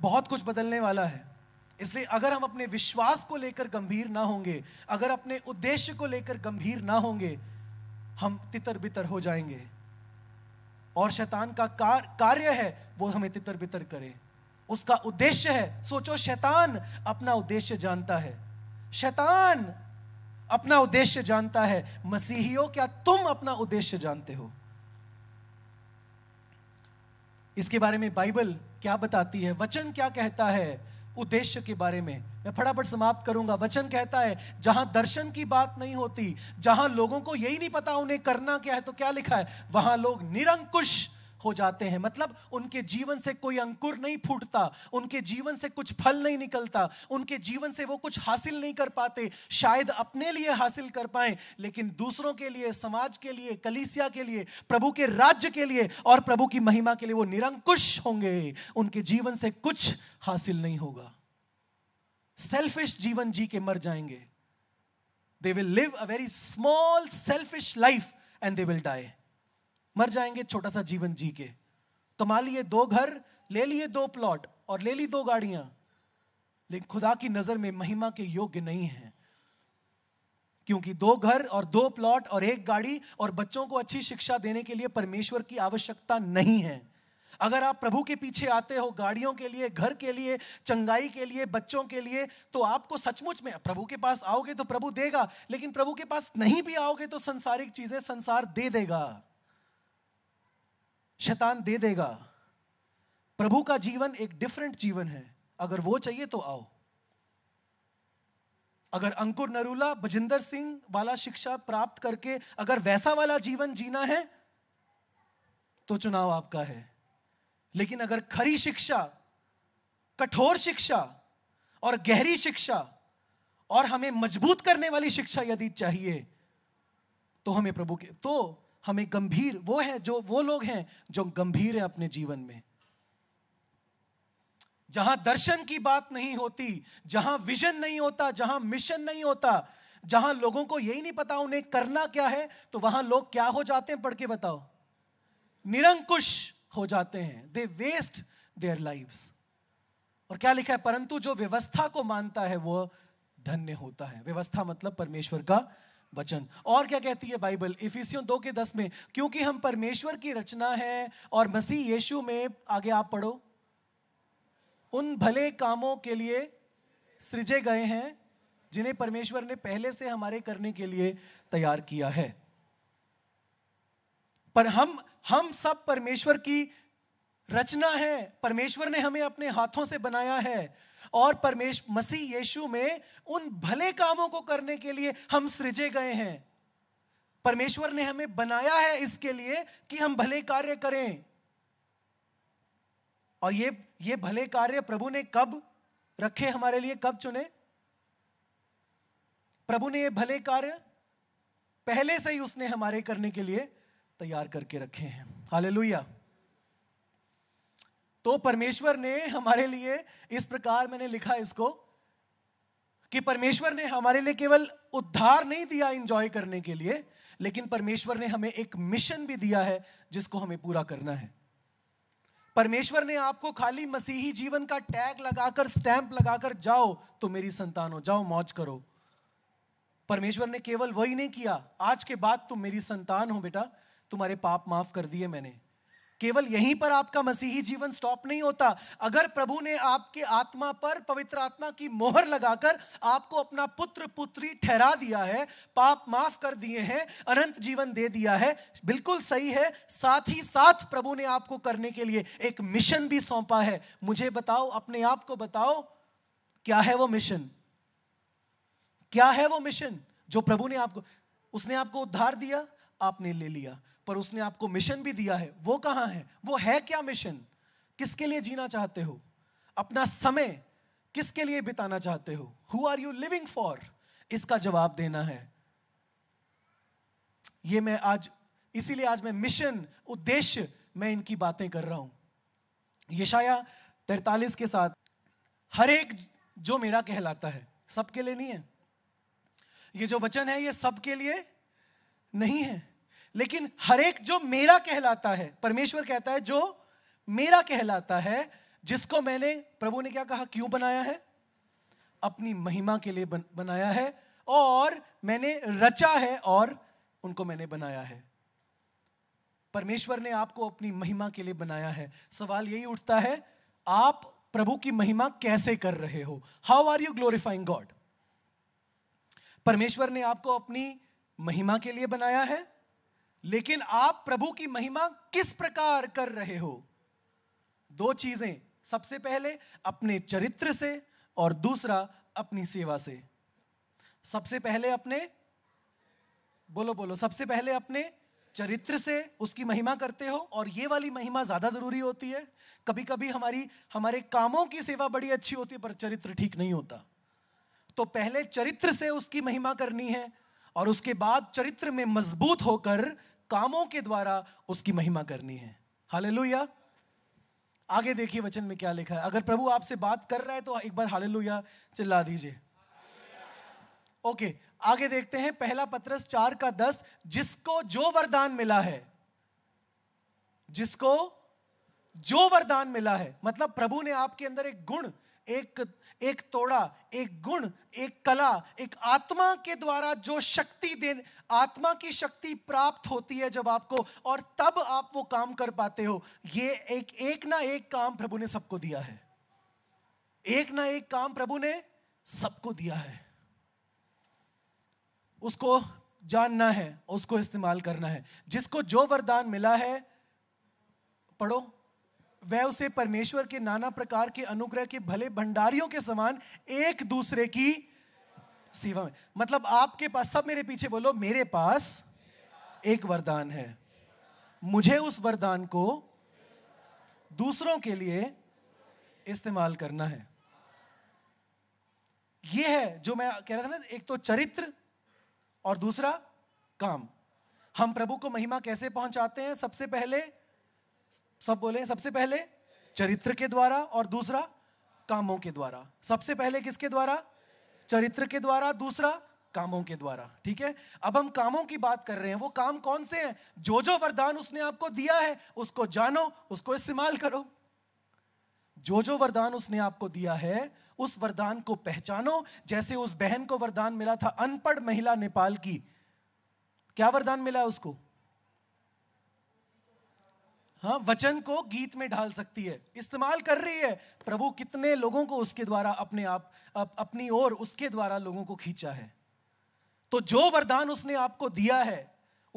बहुत कुछ बदलने वाला है इसलिए अगर हम अपने विश्वास को लेकर गंभीर ना होंगे अगर अपने उद्देश्य को लेकर गंभीर ना होंगे हम तितर बितर हो जाएंगे और शैतान का कार्य है वो हमें तितर बितर करें उसका उद्देश्य है सोचो शैतान अपना उद्देश्य जानता है शैतान अपना उद्देश्य जानता है मसीहियों क्या तुम अपना उद्देश्य जानते हो इसके बारे में बाइबल क्या बताती है वचन क्या कहता है उद्देश्य के बारे में मैं फटाफट समाप्त करूंगा वचन कहता है जहां दर्शन की बात नहीं होती जहां लोगों को यही नहीं पता उन्हें करना क्या है तो क्या लिखा है वहां लोग निरंकुश हो जाते हैं मतलब उनके जीवन से कोई अंकुर नहीं फूटता उनके जीवन से कुछ फल नहीं निकलता उनके जीवन से वो कुछ हासिल नहीं कर पाते शायद अपने लिए हासिल कर पाए लेकिन दूसरों के लिए समाज के लिए कलीसिया के लिए प्रभु के राज्य के लिए और प्रभु की महिमा के लिए वो निरंकुश होंगे उनके जीवन से कुछ हासिल नहीं होगा सेल्फिश जीवन जी के मर जाएंगे they will live a very small selfish life and they will die मर जाएंगे छोटा सा जीवन जी के कमा तो लिए दो घर ले लिए दो प्लॉट और ले ली दो गाड़ियां लेकिन खुदा की नजर में महिमा के योग्य नहीं है क्योंकि दो घर और दो प्लॉट और एक गाड़ी और बच्चों को अच्छी शिक्षा देने के लिए परमेश्वर की आवश्यकता नहीं है अगर आप प्रभु के पीछे आते हो गाड़ियों के लिए घर के लिए चंगाई के लिए बच्चों के लिए तो आपको सचमुच में प्रभु के पास आओगे तो प्रभु देगा लेकिन प्रभु के पास नहीं भी आओगे तो संसारिक चीजें संसार दे देगा शैतान दे देगा प्रभु का जीवन एक डिफरेंट जीवन है अगर वो चाहिए तो आओ अगर अंकुर नरूला बजिंदर सिंह वाला शिक्षा प्राप्त करके अगर वैसा वाला जीवन जीना है तो चुनाव आपका है लेकिन अगर खरी शिक्षा कठोर शिक्षा और गहरी शिक्षा और हमें मजबूत करने वाली शिक्षा यदि चाहिए तो हमें प्रभु के तो हमें गंभीर वो है जो वो लोग हैं जो गंभीर है अपने जीवन में जहां दर्शन की बात नहीं होती जहां विजन नहीं होता जहां मिशन नहीं होता जहां लोगों को यही नहीं पता उन्हें करना क्या है तो वहां लोग क्या हो जाते हैं पढ़ के बताओ निरंकुश हो जाते हैं दे वेस्ट देयर लाइव्स और क्या लिखा है परंतु जो व्यवस्था को मानता है वह धन्य होता है व्यवस्था मतलब परमेश्वर का वचन और क्या कहती है बाइबल इफिसियों दो के दस में क्योंकि हम परमेश्वर की रचना है और मसीह यीशु में आगे आप पढ़ो उन भले कामों के लिए सृजे गए हैं जिन्हें परमेश्वर ने पहले से हमारे करने के लिए तैयार किया है पर हम हम सब परमेश्वर की रचना है परमेश्वर ने हमें अपने हाथों से बनाया है और परमेश मसीह यीशु में उन भले कामों को करने के लिए हम सृजे गए हैं परमेश्वर ने हमें बनाया है इसके लिए कि हम भले कार्य करें और ये ये भले कार्य प्रभु ने कब रखे हमारे लिए कब चुने प्रभु ने ये भले कार्य पहले से ही उसने हमारे करने के लिए तैयार करके रखे हैं हालेलुया तो परमेश्वर ने हमारे लिए इस प्रकार मैंने लिखा इसको कि परमेश्वर ने हमारे लिए केवल उद्धार नहीं दिया एंजॉय करने के लिए लेकिन परमेश्वर ने हमें एक मिशन भी दिया है जिसको हमें पूरा करना है परमेश्वर ने आपको खाली मसीही जीवन का टैग लगाकर स्टैंप लगाकर जाओ तो मेरी संतान हो जाओ मौज करो परमेश्वर ने केवल वही नहीं किया आज के बाद तुम मेरी संतान हो बेटा तुम्हारे पाप माफ कर दिए मैंने केवल यहीं पर आपका मसीही जीवन स्टॉप नहीं होता अगर प्रभु ने आपके आत्मा पर पवित्र आत्मा की मोहर लगाकर आपको अपना पुत्र पुत्री ठहरा दिया है पाप माफ कर दिए हैं अनंत जीवन दे दिया है बिल्कुल सही है साथ ही साथ प्रभु ने आपको करने के लिए एक मिशन भी सौंपा है मुझे बताओ अपने आप को बताओ क्या है वो मिशन क्या है वो मिशन जो प्रभु ने आपको उसने आपको उद्धार दिया आपने ले लिया पर उसने आपको मिशन भी दिया है वो कहाँ है वो है क्या मिशन किसके लिए जीना चाहते हो अपना समय किसके लिए बिताना चाहते हो who are you living for इसका जवाब देना है ये मैं आज इसीलिए आज मैं मिशन उद्देश्य मैं इनकी बातें कर रहा हूं यशाया तैतालीस के साथ हर एक जो मेरा कहलाता है सबके लिए नहीं है ये जो वचन है ये सबके लिए नहीं है लेकिन हर एक जो मेरा कहलाता है परमेश्वर कहता है जो मेरा कहलाता है जिसको मैंने प्रभु ने क्या कहा क्यों बनाया है अपनी महिमा के लिए बन, बनाया है और मैंने रचा है और उनको मैंने बनाया है परमेश्वर ने आपको अपनी महिमा के लिए बनाया है सवाल यही उठता है आप प्रभु की महिमा कैसे कर रहे हो how are you glorifying God परमेश्वर ने आपको अपनी महिमा के लिए बनाया है लेकिन आप प्रभु की महिमा किस प्रकार कर रहे हो दो चीजें सबसे पहले अपने चरित्र से और दूसरा अपनी सेवा से सबसे पहले अपने बोलो बोलो सबसे पहले अपने चरित्र से उसकी महिमा करते हो और ये वाली महिमा ज़्यादा ज़रूरी होती है कभी कभी हमारी हमारे कामों की सेवा बड़ी अच्छी होती है पर चरित्र ठीक नहीं होता तो पहले चरित्र से उसकी महिमा करनी है और उसके बाद चरित्र में मजबूत होकर कामों के द्वारा उसकी महिमा करनी है हाले आगे देखिए वचन में क्या लिखा है अगर प्रभु आपसे बात कर रहा है तो एक बार हाले चिल्ला दीजिए ओके आगे देखते हैं पहला पत्रस चार का दस जिसको जो वरदान मिला है जिसको जो वरदान मिला है मतलब प्रभु ने आपके अंदर एक गुण एक एक तोड़ा एक गुण एक कला एक आत्मा के द्वारा जो शक्ति देन आत्मा की शक्ति प्राप्त होती है जब आपको और तब आप वो काम कर पाते हो ये एक एक ना एक काम प्रभु ने सबको दिया है एक ना एक काम प्रभु ने सबको दिया है उसको जानना है उसको इस्तेमाल करना है जिसको जो वरदान मिला है पढ़ो वह उसे परमेश्वर के नाना प्रकार के अनुग्रह के भले भंडारियों के समान एक दूसरे की सेवा में मतलब आपके पास सब मेरे पीछे बोलो मेरे पास एक वरदान है मुझे उस वरदान को दूसरों के लिए इस्तेमाल करना है ये है जो मैं कह रहा था ना एक तो चरित्र और दूसरा काम हम प्रभु को महिमा कैसे पहुंचाते हैं सबसे पहले सब बोले सबसे पहले चरित्र के द्वारा और दूसरा कामों के द्वारा सबसे पहले किसके द्वारा चरित्र के द्वारा दूसरा कामों के द्वारा ठीक है अब हम कामों की बात कर रहे हैं वो काम कौन से हैं जो जो वरदान उसने आपको दिया है उसको जानो उसको इस्तेमाल करो जो जो वरदान उसने आपको दिया है उस वरदान को पहचानो जैसे उस बहन को वरदान मिला था अनपढ़ महिला नेपाल की क्या वरदान मिला उसको हाँ वचन को गीत में ढाल सकती है इस्तेमाल कर रही है प्रभु कितने लोगों को उसके द्वारा अपने आप अप, अपनी ओर उसके द्वारा लोगों को खींचा है तो जो वरदान उसने आपको दिया है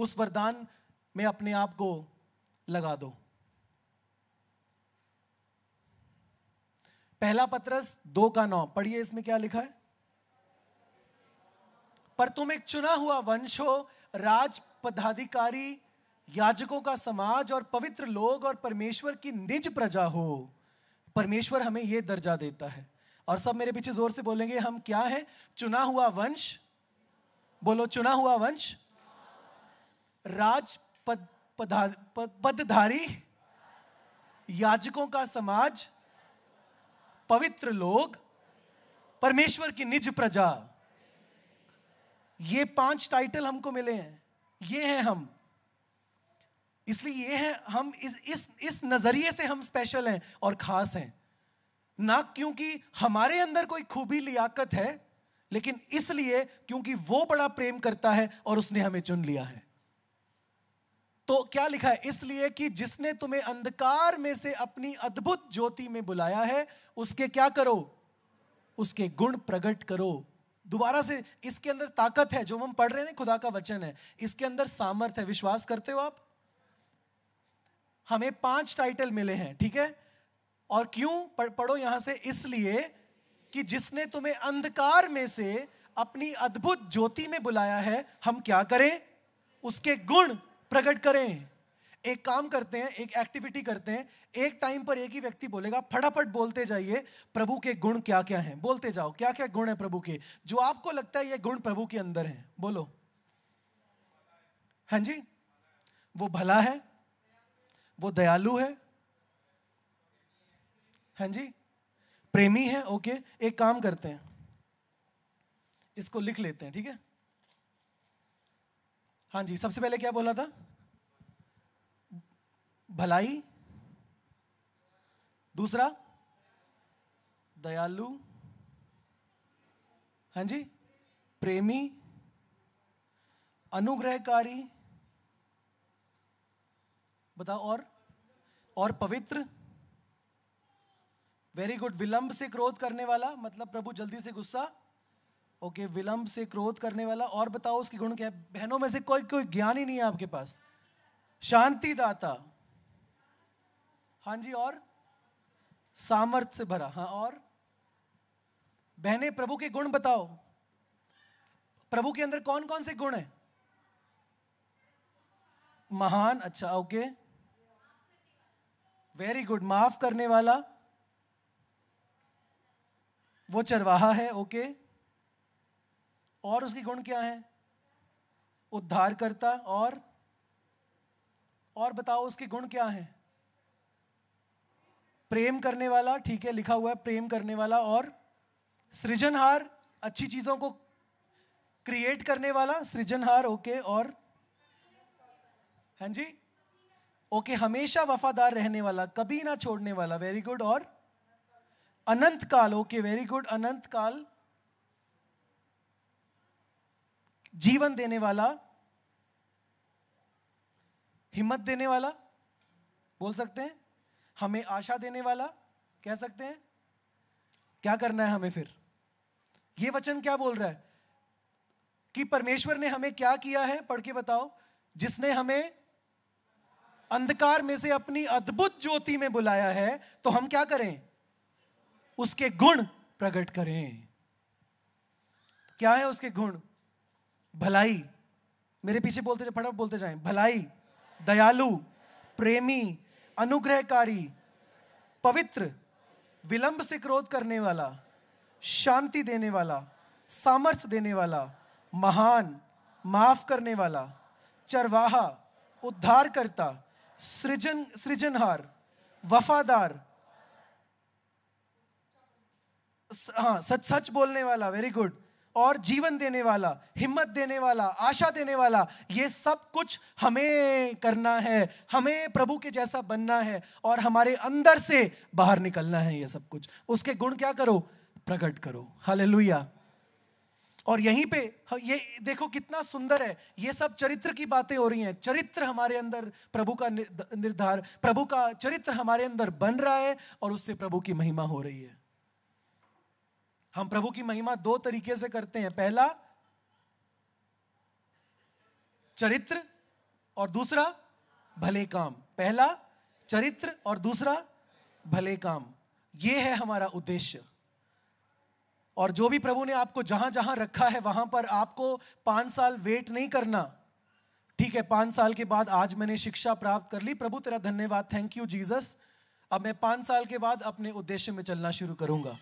उस वरदान में अपने आप को लगा दो पहला पत्रस दो का नौ पढ़िए इसमें क्या लिखा है पर तुम एक चुना हुआ वंश हो राज पदाधिकारी याजकों का समाज और पवित्र लोग और परमेश्वर की निज प्रजा हो परमेश्वर हमें ये दर्जा देता है और सब मेरे पीछे जोर से बोलेंगे हम क्या है चुना हुआ वंश बोलो चुना हुआ वंश राज पद पदधारी याजकों का समाज पवित्र लोग परमेश्वर की निज प्रजा ये पांच टाइटल हमको मिले हैं ये हैं हम इसलिए ये है हम इस इस इस नज़रिए से हम स्पेशल हैं और ख़ास हैं ना क्योंकि हमारे अंदर कोई खूबी लियाकत है लेकिन इसलिए क्योंकि वो बड़ा प्रेम करता है और उसने हमें चुन लिया है तो क्या लिखा है इसलिए कि जिसने तुम्हें अंधकार में से अपनी अद्भुत ज्योति में बुलाया है उसके क्या करो उसके गुण प्रकट करो दोबारा से इसके अंदर ताकत है जो हम पढ़ रहे हैं खुदा का वचन है इसके अंदर सामर्थ है विश्वास करते हो आप हमें पांच टाइटल मिले हैं ठीक है और क्यों पढ़, पढ़ो यहां से इसलिए कि जिसने तुम्हें अंधकार में से अपनी अद्भुत ज्योति में बुलाया है हम क्या करें उसके गुण प्रकट करें एक काम करते हैं एक एक्टिविटी करते हैं एक टाइम पर एक ही व्यक्ति बोलेगा फटाफट बोलते जाइए प्रभु के गुण क्या क्या हैं बोलते जाओ क्या क्या गुण है प्रभु के जो आपको लगता है ये गुण प्रभु के अंदर है बोलो हाँ जी वो भला है वो दयालु है हैं हाँ जी प्रेमी है ओके एक काम करते हैं इसको लिख लेते हैं ठीक है हाँ जी सबसे पहले क्या बोला था भलाई दूसरा दयालु हाँ जी प्रेमी अनुग्रहकारी बताओ और और पवित्र वेरी गुड विलंब से क्रोध करने वाला मतलब प्रभु जल्दी से गुस्सा ओके okay, विलंब से क्रोध करने वाला और बताओ उसके गुण क्या है बहनों में से कोई कोई ज्ञान ही नहीं है आपके पास शांति दाता हाँ जी और सामर्थ्य से भरा हाँ और बहने प्रभु के गुण बताओ प्रभु के अंदर कौन कौन से गुण है महान अच्छा ओके okay. वेरी गुड माफ करने वाला वो चरवाहा है ओके okay. और उसके गुण क्या है उद्धार करता और और बताओ उसके गुण क्या है प्रेम करने वाला ठीक है लिखा हुआ है प्रेम करने वाला और सृजनहार अच्छी चीजों को क्रिएट करने वाला सृजनहार ओके okay, और हाँ जी ओके okay, हमेशा वफादार रहने वाला कभी ना छोड़ने वाला वेरी गुड और अनंत काल ओके वेरी गुड अनंत काल जीवन देने वाला हिम्मत देने वाला बोल सकते हैं हमें आशा देने वाला कह सकते हैं क्या करना है हमें फिर ये वचन क्या बोल रहा है कि परमेश्वर ने हमें क्या किया है पढ़ के बताओ जिसने हमें अंधकार में से अपनी अद्भुत ज्योति में बुलाया है तो हम क्या करें उसके गुण प्रकट करें क्या है उसके गुण भलाई मेरे पीछे बोलते जाए फटाफट बोलते जाए भलाई दयालु प्रेमी अनुग्रहकारी पवित्र विलंब से क्रोध करने वाला शांति देने वाला सामर्थ्य देने वाला महान माफ करने वाला चरवाहा उद्धार करता सृजन सृजनहार वफादार हाँ सच सच बोलने वाला वेरी गुड और जीवन देने वाला हिम्मत देने वाला आशा देने वाला ये सब कुछ हमें करना है हमें प्रभु के जैसा बनना है और हमारे अंदर से बाहर निकलना है ये सब कुछ उसके गुण क्या करो प्रकट करो हालेलुया और यहीं पे ये देखो कितना सुंदर है ये सब चरित्र की बातें हो रही हैं चरित्र हमारे अंदर प्रभु का निर्धार प्रभु का चरित्र हमारे अंदर बन रहा है और उससे प्रभु की महिमा हो रही है हम प्रभु की महिमा दो तरीके से करते हैं पहला चरित्र और दूसरा भले काम पहला चरित्र और दूसरा भले काम ये है हमारा उद्देश्य और जो भी प्रभु ने आपको जहां जहां रखा है वहां पर आपको पांच साल वेट नहीं करना ठीक है पांच साल के बाद आज मैंने शिक्षा प्राप्त कर ली प्रभु तेरा धन्यवाद थैंक यू जीसस अब मैं पांच साल के बाद अपने उद्देश्य में चलना शुरू करूंगा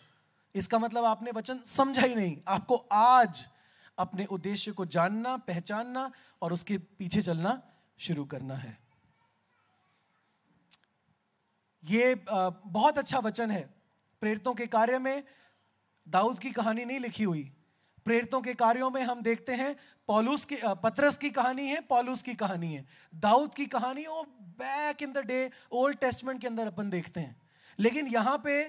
इसका मतलब आपने वचन समझा ही नहीं आपको आज अपने उद्देश्य को जानना पहचानना और उसके पीछे चलना शुरू करना है ये बहुत अच्छा वचन है प्रेरितों के कार्य में दाऊद की कहानी नहीं लिखी हुई प्रेरितों के कार्यों में हम देखते हैं पॉलूस की पत्रस की कहानी है पॉलूस की कहानी है दाऊद की कहानी वो back in the day Old Testament के अंदर अपन देखते हैं लेकिन यहाँ पे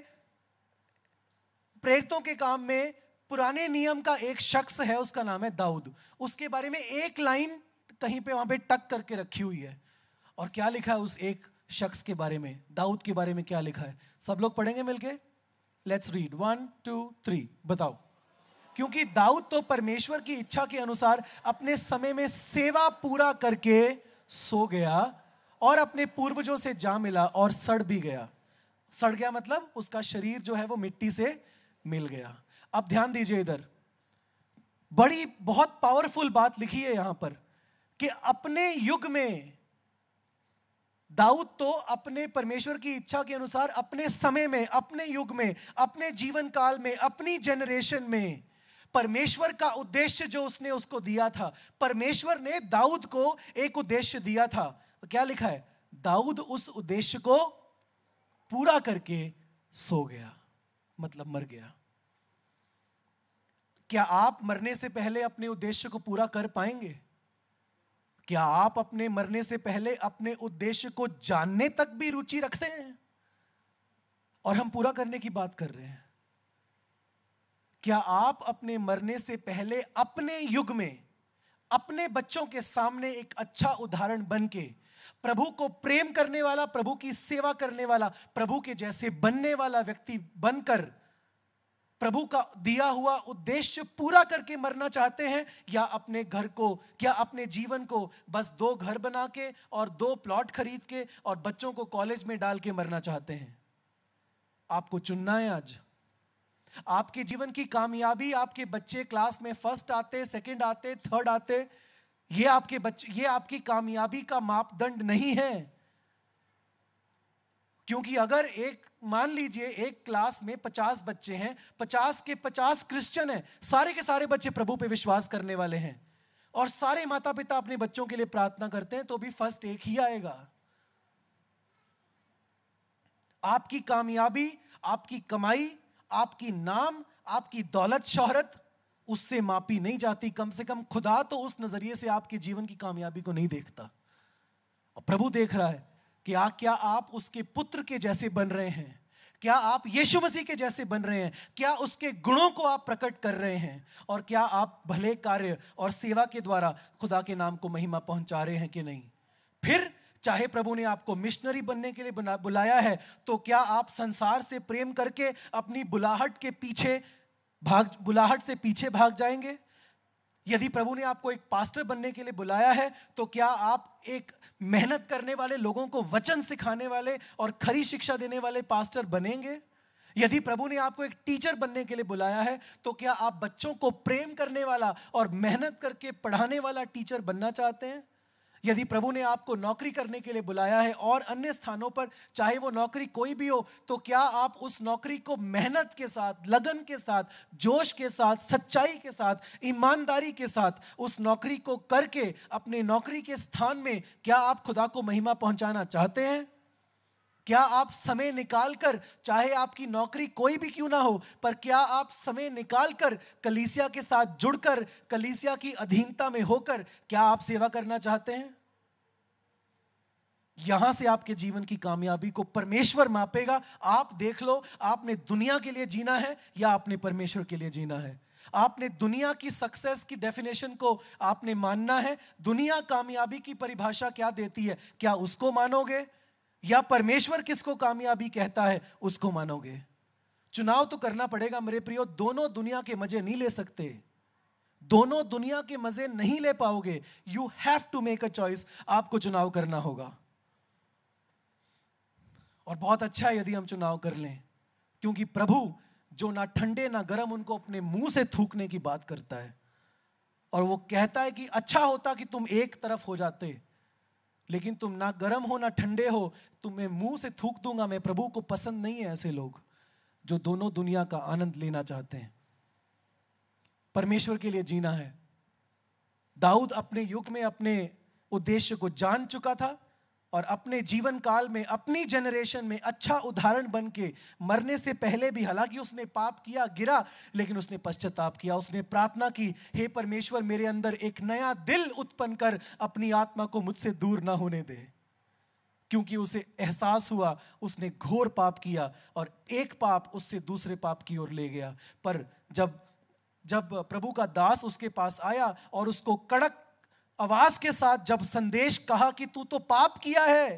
प्रेरितों के काम में पुराने नियम का एक शख्स है उसका नाम है दाऊद उसके बारे में एक लाइन कहीं पे वहां पे टक करके रखी हुई है और क्या लिखा है उस एक शख्स के बारे में दाऊद के बारे में क्या लिखा है सब लोग पढ़ेंगे मिलके let's read one two three बताओ क्योंकि दाऊद तो परमेश्वर की इच्छा के अनुसार अपने समय में सेवा पूरा करके सो गया और अपने पूर्वजों से जा मिला और सड़ भी गया सड़ गया मतलब उसका शरीर जो है वो मिट्टी से मिल गया अब ध्यान दीजिए इधर बड़ी बहुत पावरफुल बात लिखी है यहां पर कि अपने युग में दाऊद तो अपने परमेश्वर की इच्छा के अनुसार अपने समय में अपने युग में अपने जीवन काल में अपनी जनरेशन में परमेश्वर का उद्देश्य जो उसने उसको दिया था परमेश्वर ने दाऊद को एक उद्देश्य दिया था क्या लिखा है दाऊद उस उद्देश्य को पूरा करके सो गया मतलब मर गया क्या आप मरने से पहले अपने उद्देश्य को पूरा कर पाएंगे क्या आप अपने मरने से पहले अपने उद्देश्य को जानने तक भी रुचि रखते हैं और हम पूरा करने की बात कर रहे हैं क्या आप अपने मरने से पहले अपने युग में अपने बच्चों के सामने एक अच्छा उदाहरण बन के प्रभु को प्रेम करने वाला प्रभु की सेवा करने वाला प्रभु के जैसे बनने वाला व्यक्ति बनकर प्रभु का दिया हुआ उद्देश्य पूरा करके मरना चाहते हैं या अपने घर को या अपने जीवन को बस दो घर बना के और दो प्लॉट खरीद के और बच्चों को कॉलेज में डाल के मरना चाहते हैं आपको चुनना है आज आपके जीवन की कामयाबी आपके बच्चे क्लास में फर्स्ट आते सेकंड आते थर्ड आते ये आपके बच्चे ये आपकी कामयाबी का मापदंड नहीं है क्योंकि अगर एक मान लीजिए एक क्लास में पचास बच्चे हैं पचास के पचास क्रिश्चियन हैं सारे के सारे बच्चे प्रभु पे विश्वास करने वाले हैं और सारे माता पिता अपने बच्चों के लिए प्रार्थना करते हैं तो भी फर्स्ट एक ही आएगा आपकी कामयाबी आपकी कमाई आपकी नाम आपकी दौलत शोहरत उससे मापी नहीं जाती कम से कम खुदा तो उस नजरिए से आपके जीवन की कामयाबी को नहीं देखता और प्रभु देख रहा है क्या क्या आप उसके पुत्र के जैसे बन रहे हैं क्या आप यीशु मसीह के जैसे बन रहे हैं क्या उसके गुणों को आप प्रकट कर रहे हैं और क्या आप भले कार्य और सेवा के द्वारा खुदा के नाम को महिमा पहुंचा रहे हैं कि नहीं फिर चाहे प्रभु ने आपको मिशनरी बनने के लिए बुलाया है तो क्या आप संसार से प्रेम करके अपनी बुलाहट के पीछे भाग बुलाहट से पीछे भाग जाएंगे यदि प्रभु ने आपको एक पास्टर बनने के लिए बुलाया है तो क्या आप एक मेहनत करने वाले लोगों को वचन सिखाने वाले और खरी शिक्षा देने वाले पास्टर बनेंगे यदि प्रभु ने आपको एक टीचर बनने के लिए बुलाया है तो क्या आप बच्चों को प्रेम करने वाला और मेहनत करके पढ़ाने वाला टीचर बनना चाहते हैं यदि प्रभु ने आपको नौकरी करने के लिए बुलाया है और अन्य स्थानों पर चाहे वो नौकरी कोई भी हो तो क्या आप उस नौकरी को मेहनत के साथ लगन के साथ जोश के साथ सच्चाई के साथ ईमानदारी के साथ उस नौकरी को करके अपने नौकरी के स्थान में क्या आप खुदा को महिमा पहुंचाना चाहते हैं क्या आप समय निकालकर चाहे आपकी नौकरी कोई भी क्यों ना हो पर क्या आप समय निकालकर कलीसिया के साथ जुड़कर कलीसिया की अधीनता में होकर क्या आप सेवा करना चाहते हैं यहां से आपके जीवन की कामयाबी को परमेश्वर मापेगा आप देख लो आपने दुनिया के लिए जीना है या आपने परमेश्वर के लिए जीना है आपने दुनिया की सक्सेस की डेफिनेशन को आपने मानना है दुनिया कामयाबी की परिभाषा क्या देती है क्या उसको मानोगे या परमेश्वर किसको कामयाबी कहता है उसको मानोगे चुनाव तो करना पड़ेगा मेरे प्रियो दोनों दुनिया के मजे नहीं ले सकते दोनों दुनिया के मजे नहीं ले पाओगे you have to make a choice आपको चुनाव करना होगा और बहुत अच्छा है यदि हम चुनाव कर लें क्योंकि प्रभु जो ना ठंडे ना गर्म उनको अपने मुंह से थूकने की बात करता है और वो कहता है कि अच्छा होता कि तुम एक तरफ हो जाते लेकिन तुम ना गर्म हो ना ठंडे हो तुम्हें मुंह से थूक दूंगा मैं प्रभु को पसंद नहीं है ऐसे लोग जो दोनों दुनिया का आनंद लेना चाहते हैं परमेश्वर के लिए जीना है दाऊद अपने युग में अपने उद्देश्य को जान चुका था और अपने जीवन काल में अपनी जनरेशन में अच्छा उदाहरण बन के मरने से पहले भी हालांकि उसने पाप किया गिरा लेकिन उसने पश्चाताप किया उसने प्रार्थना की हे परमेश्वर मेरे अंदर एक नया दिल उत्पन्न कर अपनी आत्मा को मुझसे दूर ना होने दे क्योंकि उसे एहसास हुआ उसने घोर पाप किया और एक पाप उससे दूसरे पाप की ओर ले गया पर जब जब प्रभु का दास उसके पास आया और उसको कड़क आवाज के साथ जब संदेश कहा कि तू तो पाप किया है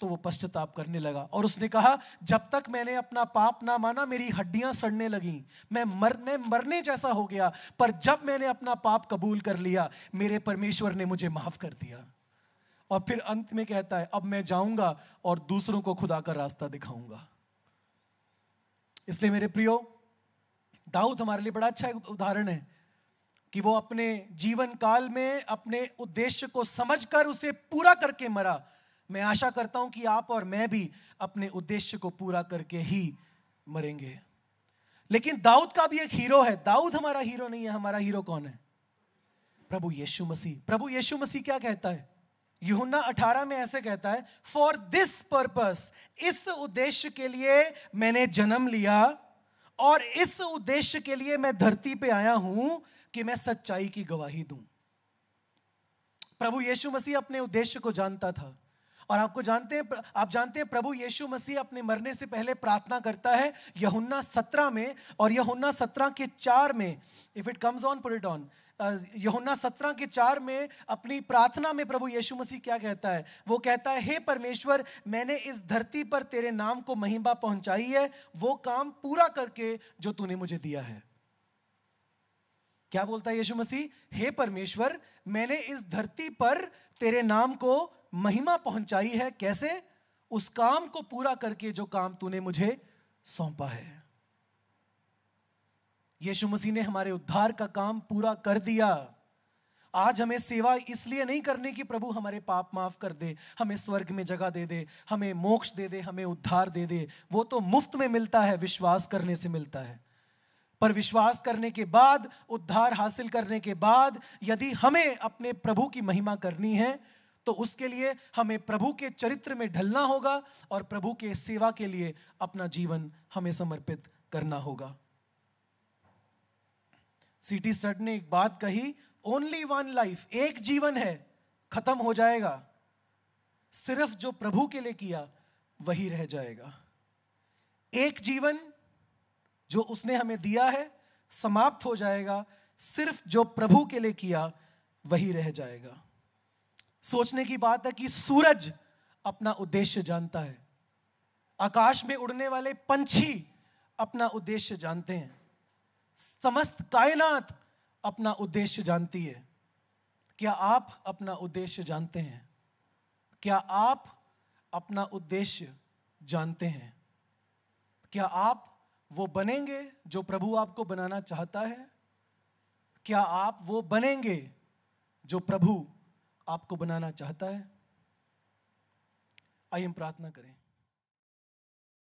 तो वो पश्चाताप करने लगा और उसने कहा जब तक मैंने अपना पाप ना माना मेरी हड्डियां सड़ने लगी मैं मर मैं मरने जैसा हो गया पर जब मैंने अपना पाप कबूल कर लिया मेरे परमेश्वर ने मुझे माफ कर दिया और फिर अंत में कहता है अब मैं जाऊंगा और दूसरों को खुदा का रास्ता दिखाऊंगा इसलिए मेरे प्रियो दाऊद हमारे लिए बड़ा अच्छा उदाहरण है कि वो अपने जीवन काल में अपने उद्देश्य को समझकर उसे पूरा करके मरा मैं आशा करता हूं कि आप और मैं भी अपने उद्देश्य को पूरा करके ही मरेंगे लेकिन दाऊद का भी एक हीरो है दाऊद हमारा हीरो नहीं है हमारा हीरो कौन है प्रभु यीशु मसीह प्रभु यीशु मसीह क्या कहता है युना अठारह में ऐसे कहता है फॉर दिस पर्पस इस उद्देश्य के लिए मैंने जन्म लिया और इस उद्देश्य के लिए मैं धरती पे आया हूं कि मैं सच्चाई की गवाही दूं प्रभु यीशु मसीह अपने उद्देश्य को जानता था और आपको जानते हैं आप जानते हैं प्रभु यीशु मसीह अपने मरने से पहले प्रार्थना करता है यहुन्ना सत्रह में और यहुन्ना सत्रह के चार में if it comes on put it on यहुन्ना सत्रह के चार में अपनी प्रार्थना में प्रभु यीशु मसीह क्या कहता है वो कहता है हे hey परमेश्वर मैंने इस धरती पर तेरे नाम को महिमा पहुंचाई है वो काम पूरा करके जो तूने मुझे दिया है क्या बोलता है यीशु मसीह हे परमेश्वर मैंने इस धरती पर तेरे नाम को महिमा पहुंचाई है कैसे उस काम को पूरा करके जो काम तूने मुझे सौंपा है यीशु मसीह ने हमारे उद्धार का काम पूरा कर दिया आज हमें सेवा इसलिए नहीं करने की प्रभु हमारे पाप माफ कर दे हमें स्वर्ग में जगह दे दे हमें मोक्ष दे दे हमें उद्धार दे दे वो तो मुफ्त में मिलता है विश्वास करने से मिलता है पर विश्वास करने के बाद उद्धार हासिल करने के बाद यदि हमें अपने प्रभु की महिमा करनी है तो उसके लिए हमें प्रभु के चरित्र में ढलना होगा और प्रभु के सेवा के लिए अपना जीवन हमें समर्पित करना होगा सीटी स्टड ने एक बात कही ओनली वन लाइफ एक जीवन है खत्म हो जाएगा सिर्फ जो प्रभु के लिए किया वही रह जाएगा एक जीवन जो उसने हमें दिया है समाप्त हो जाएगा सिर्फ जो प्रभु के लिए किया वही रह जाएगा सोचने की बात है कि सूरज अपना उद्देश्य जानता है आकाश में उड़ने वाले पंछी अपना उद्देश्य जानते हैं समस्त कायनात अपना उद्देश्य जानती है क्या आप अपना उद्देश्य जानते हैं क्या आप अपना उद्देश्य जानते हैं क्या आप वो बनेंगे जो प्रभु आपको बनाना चाहता है क्या आप वो बनेंगे जो प्रभु आपको बनाना चाहता है आइए हम प्रार्थना करें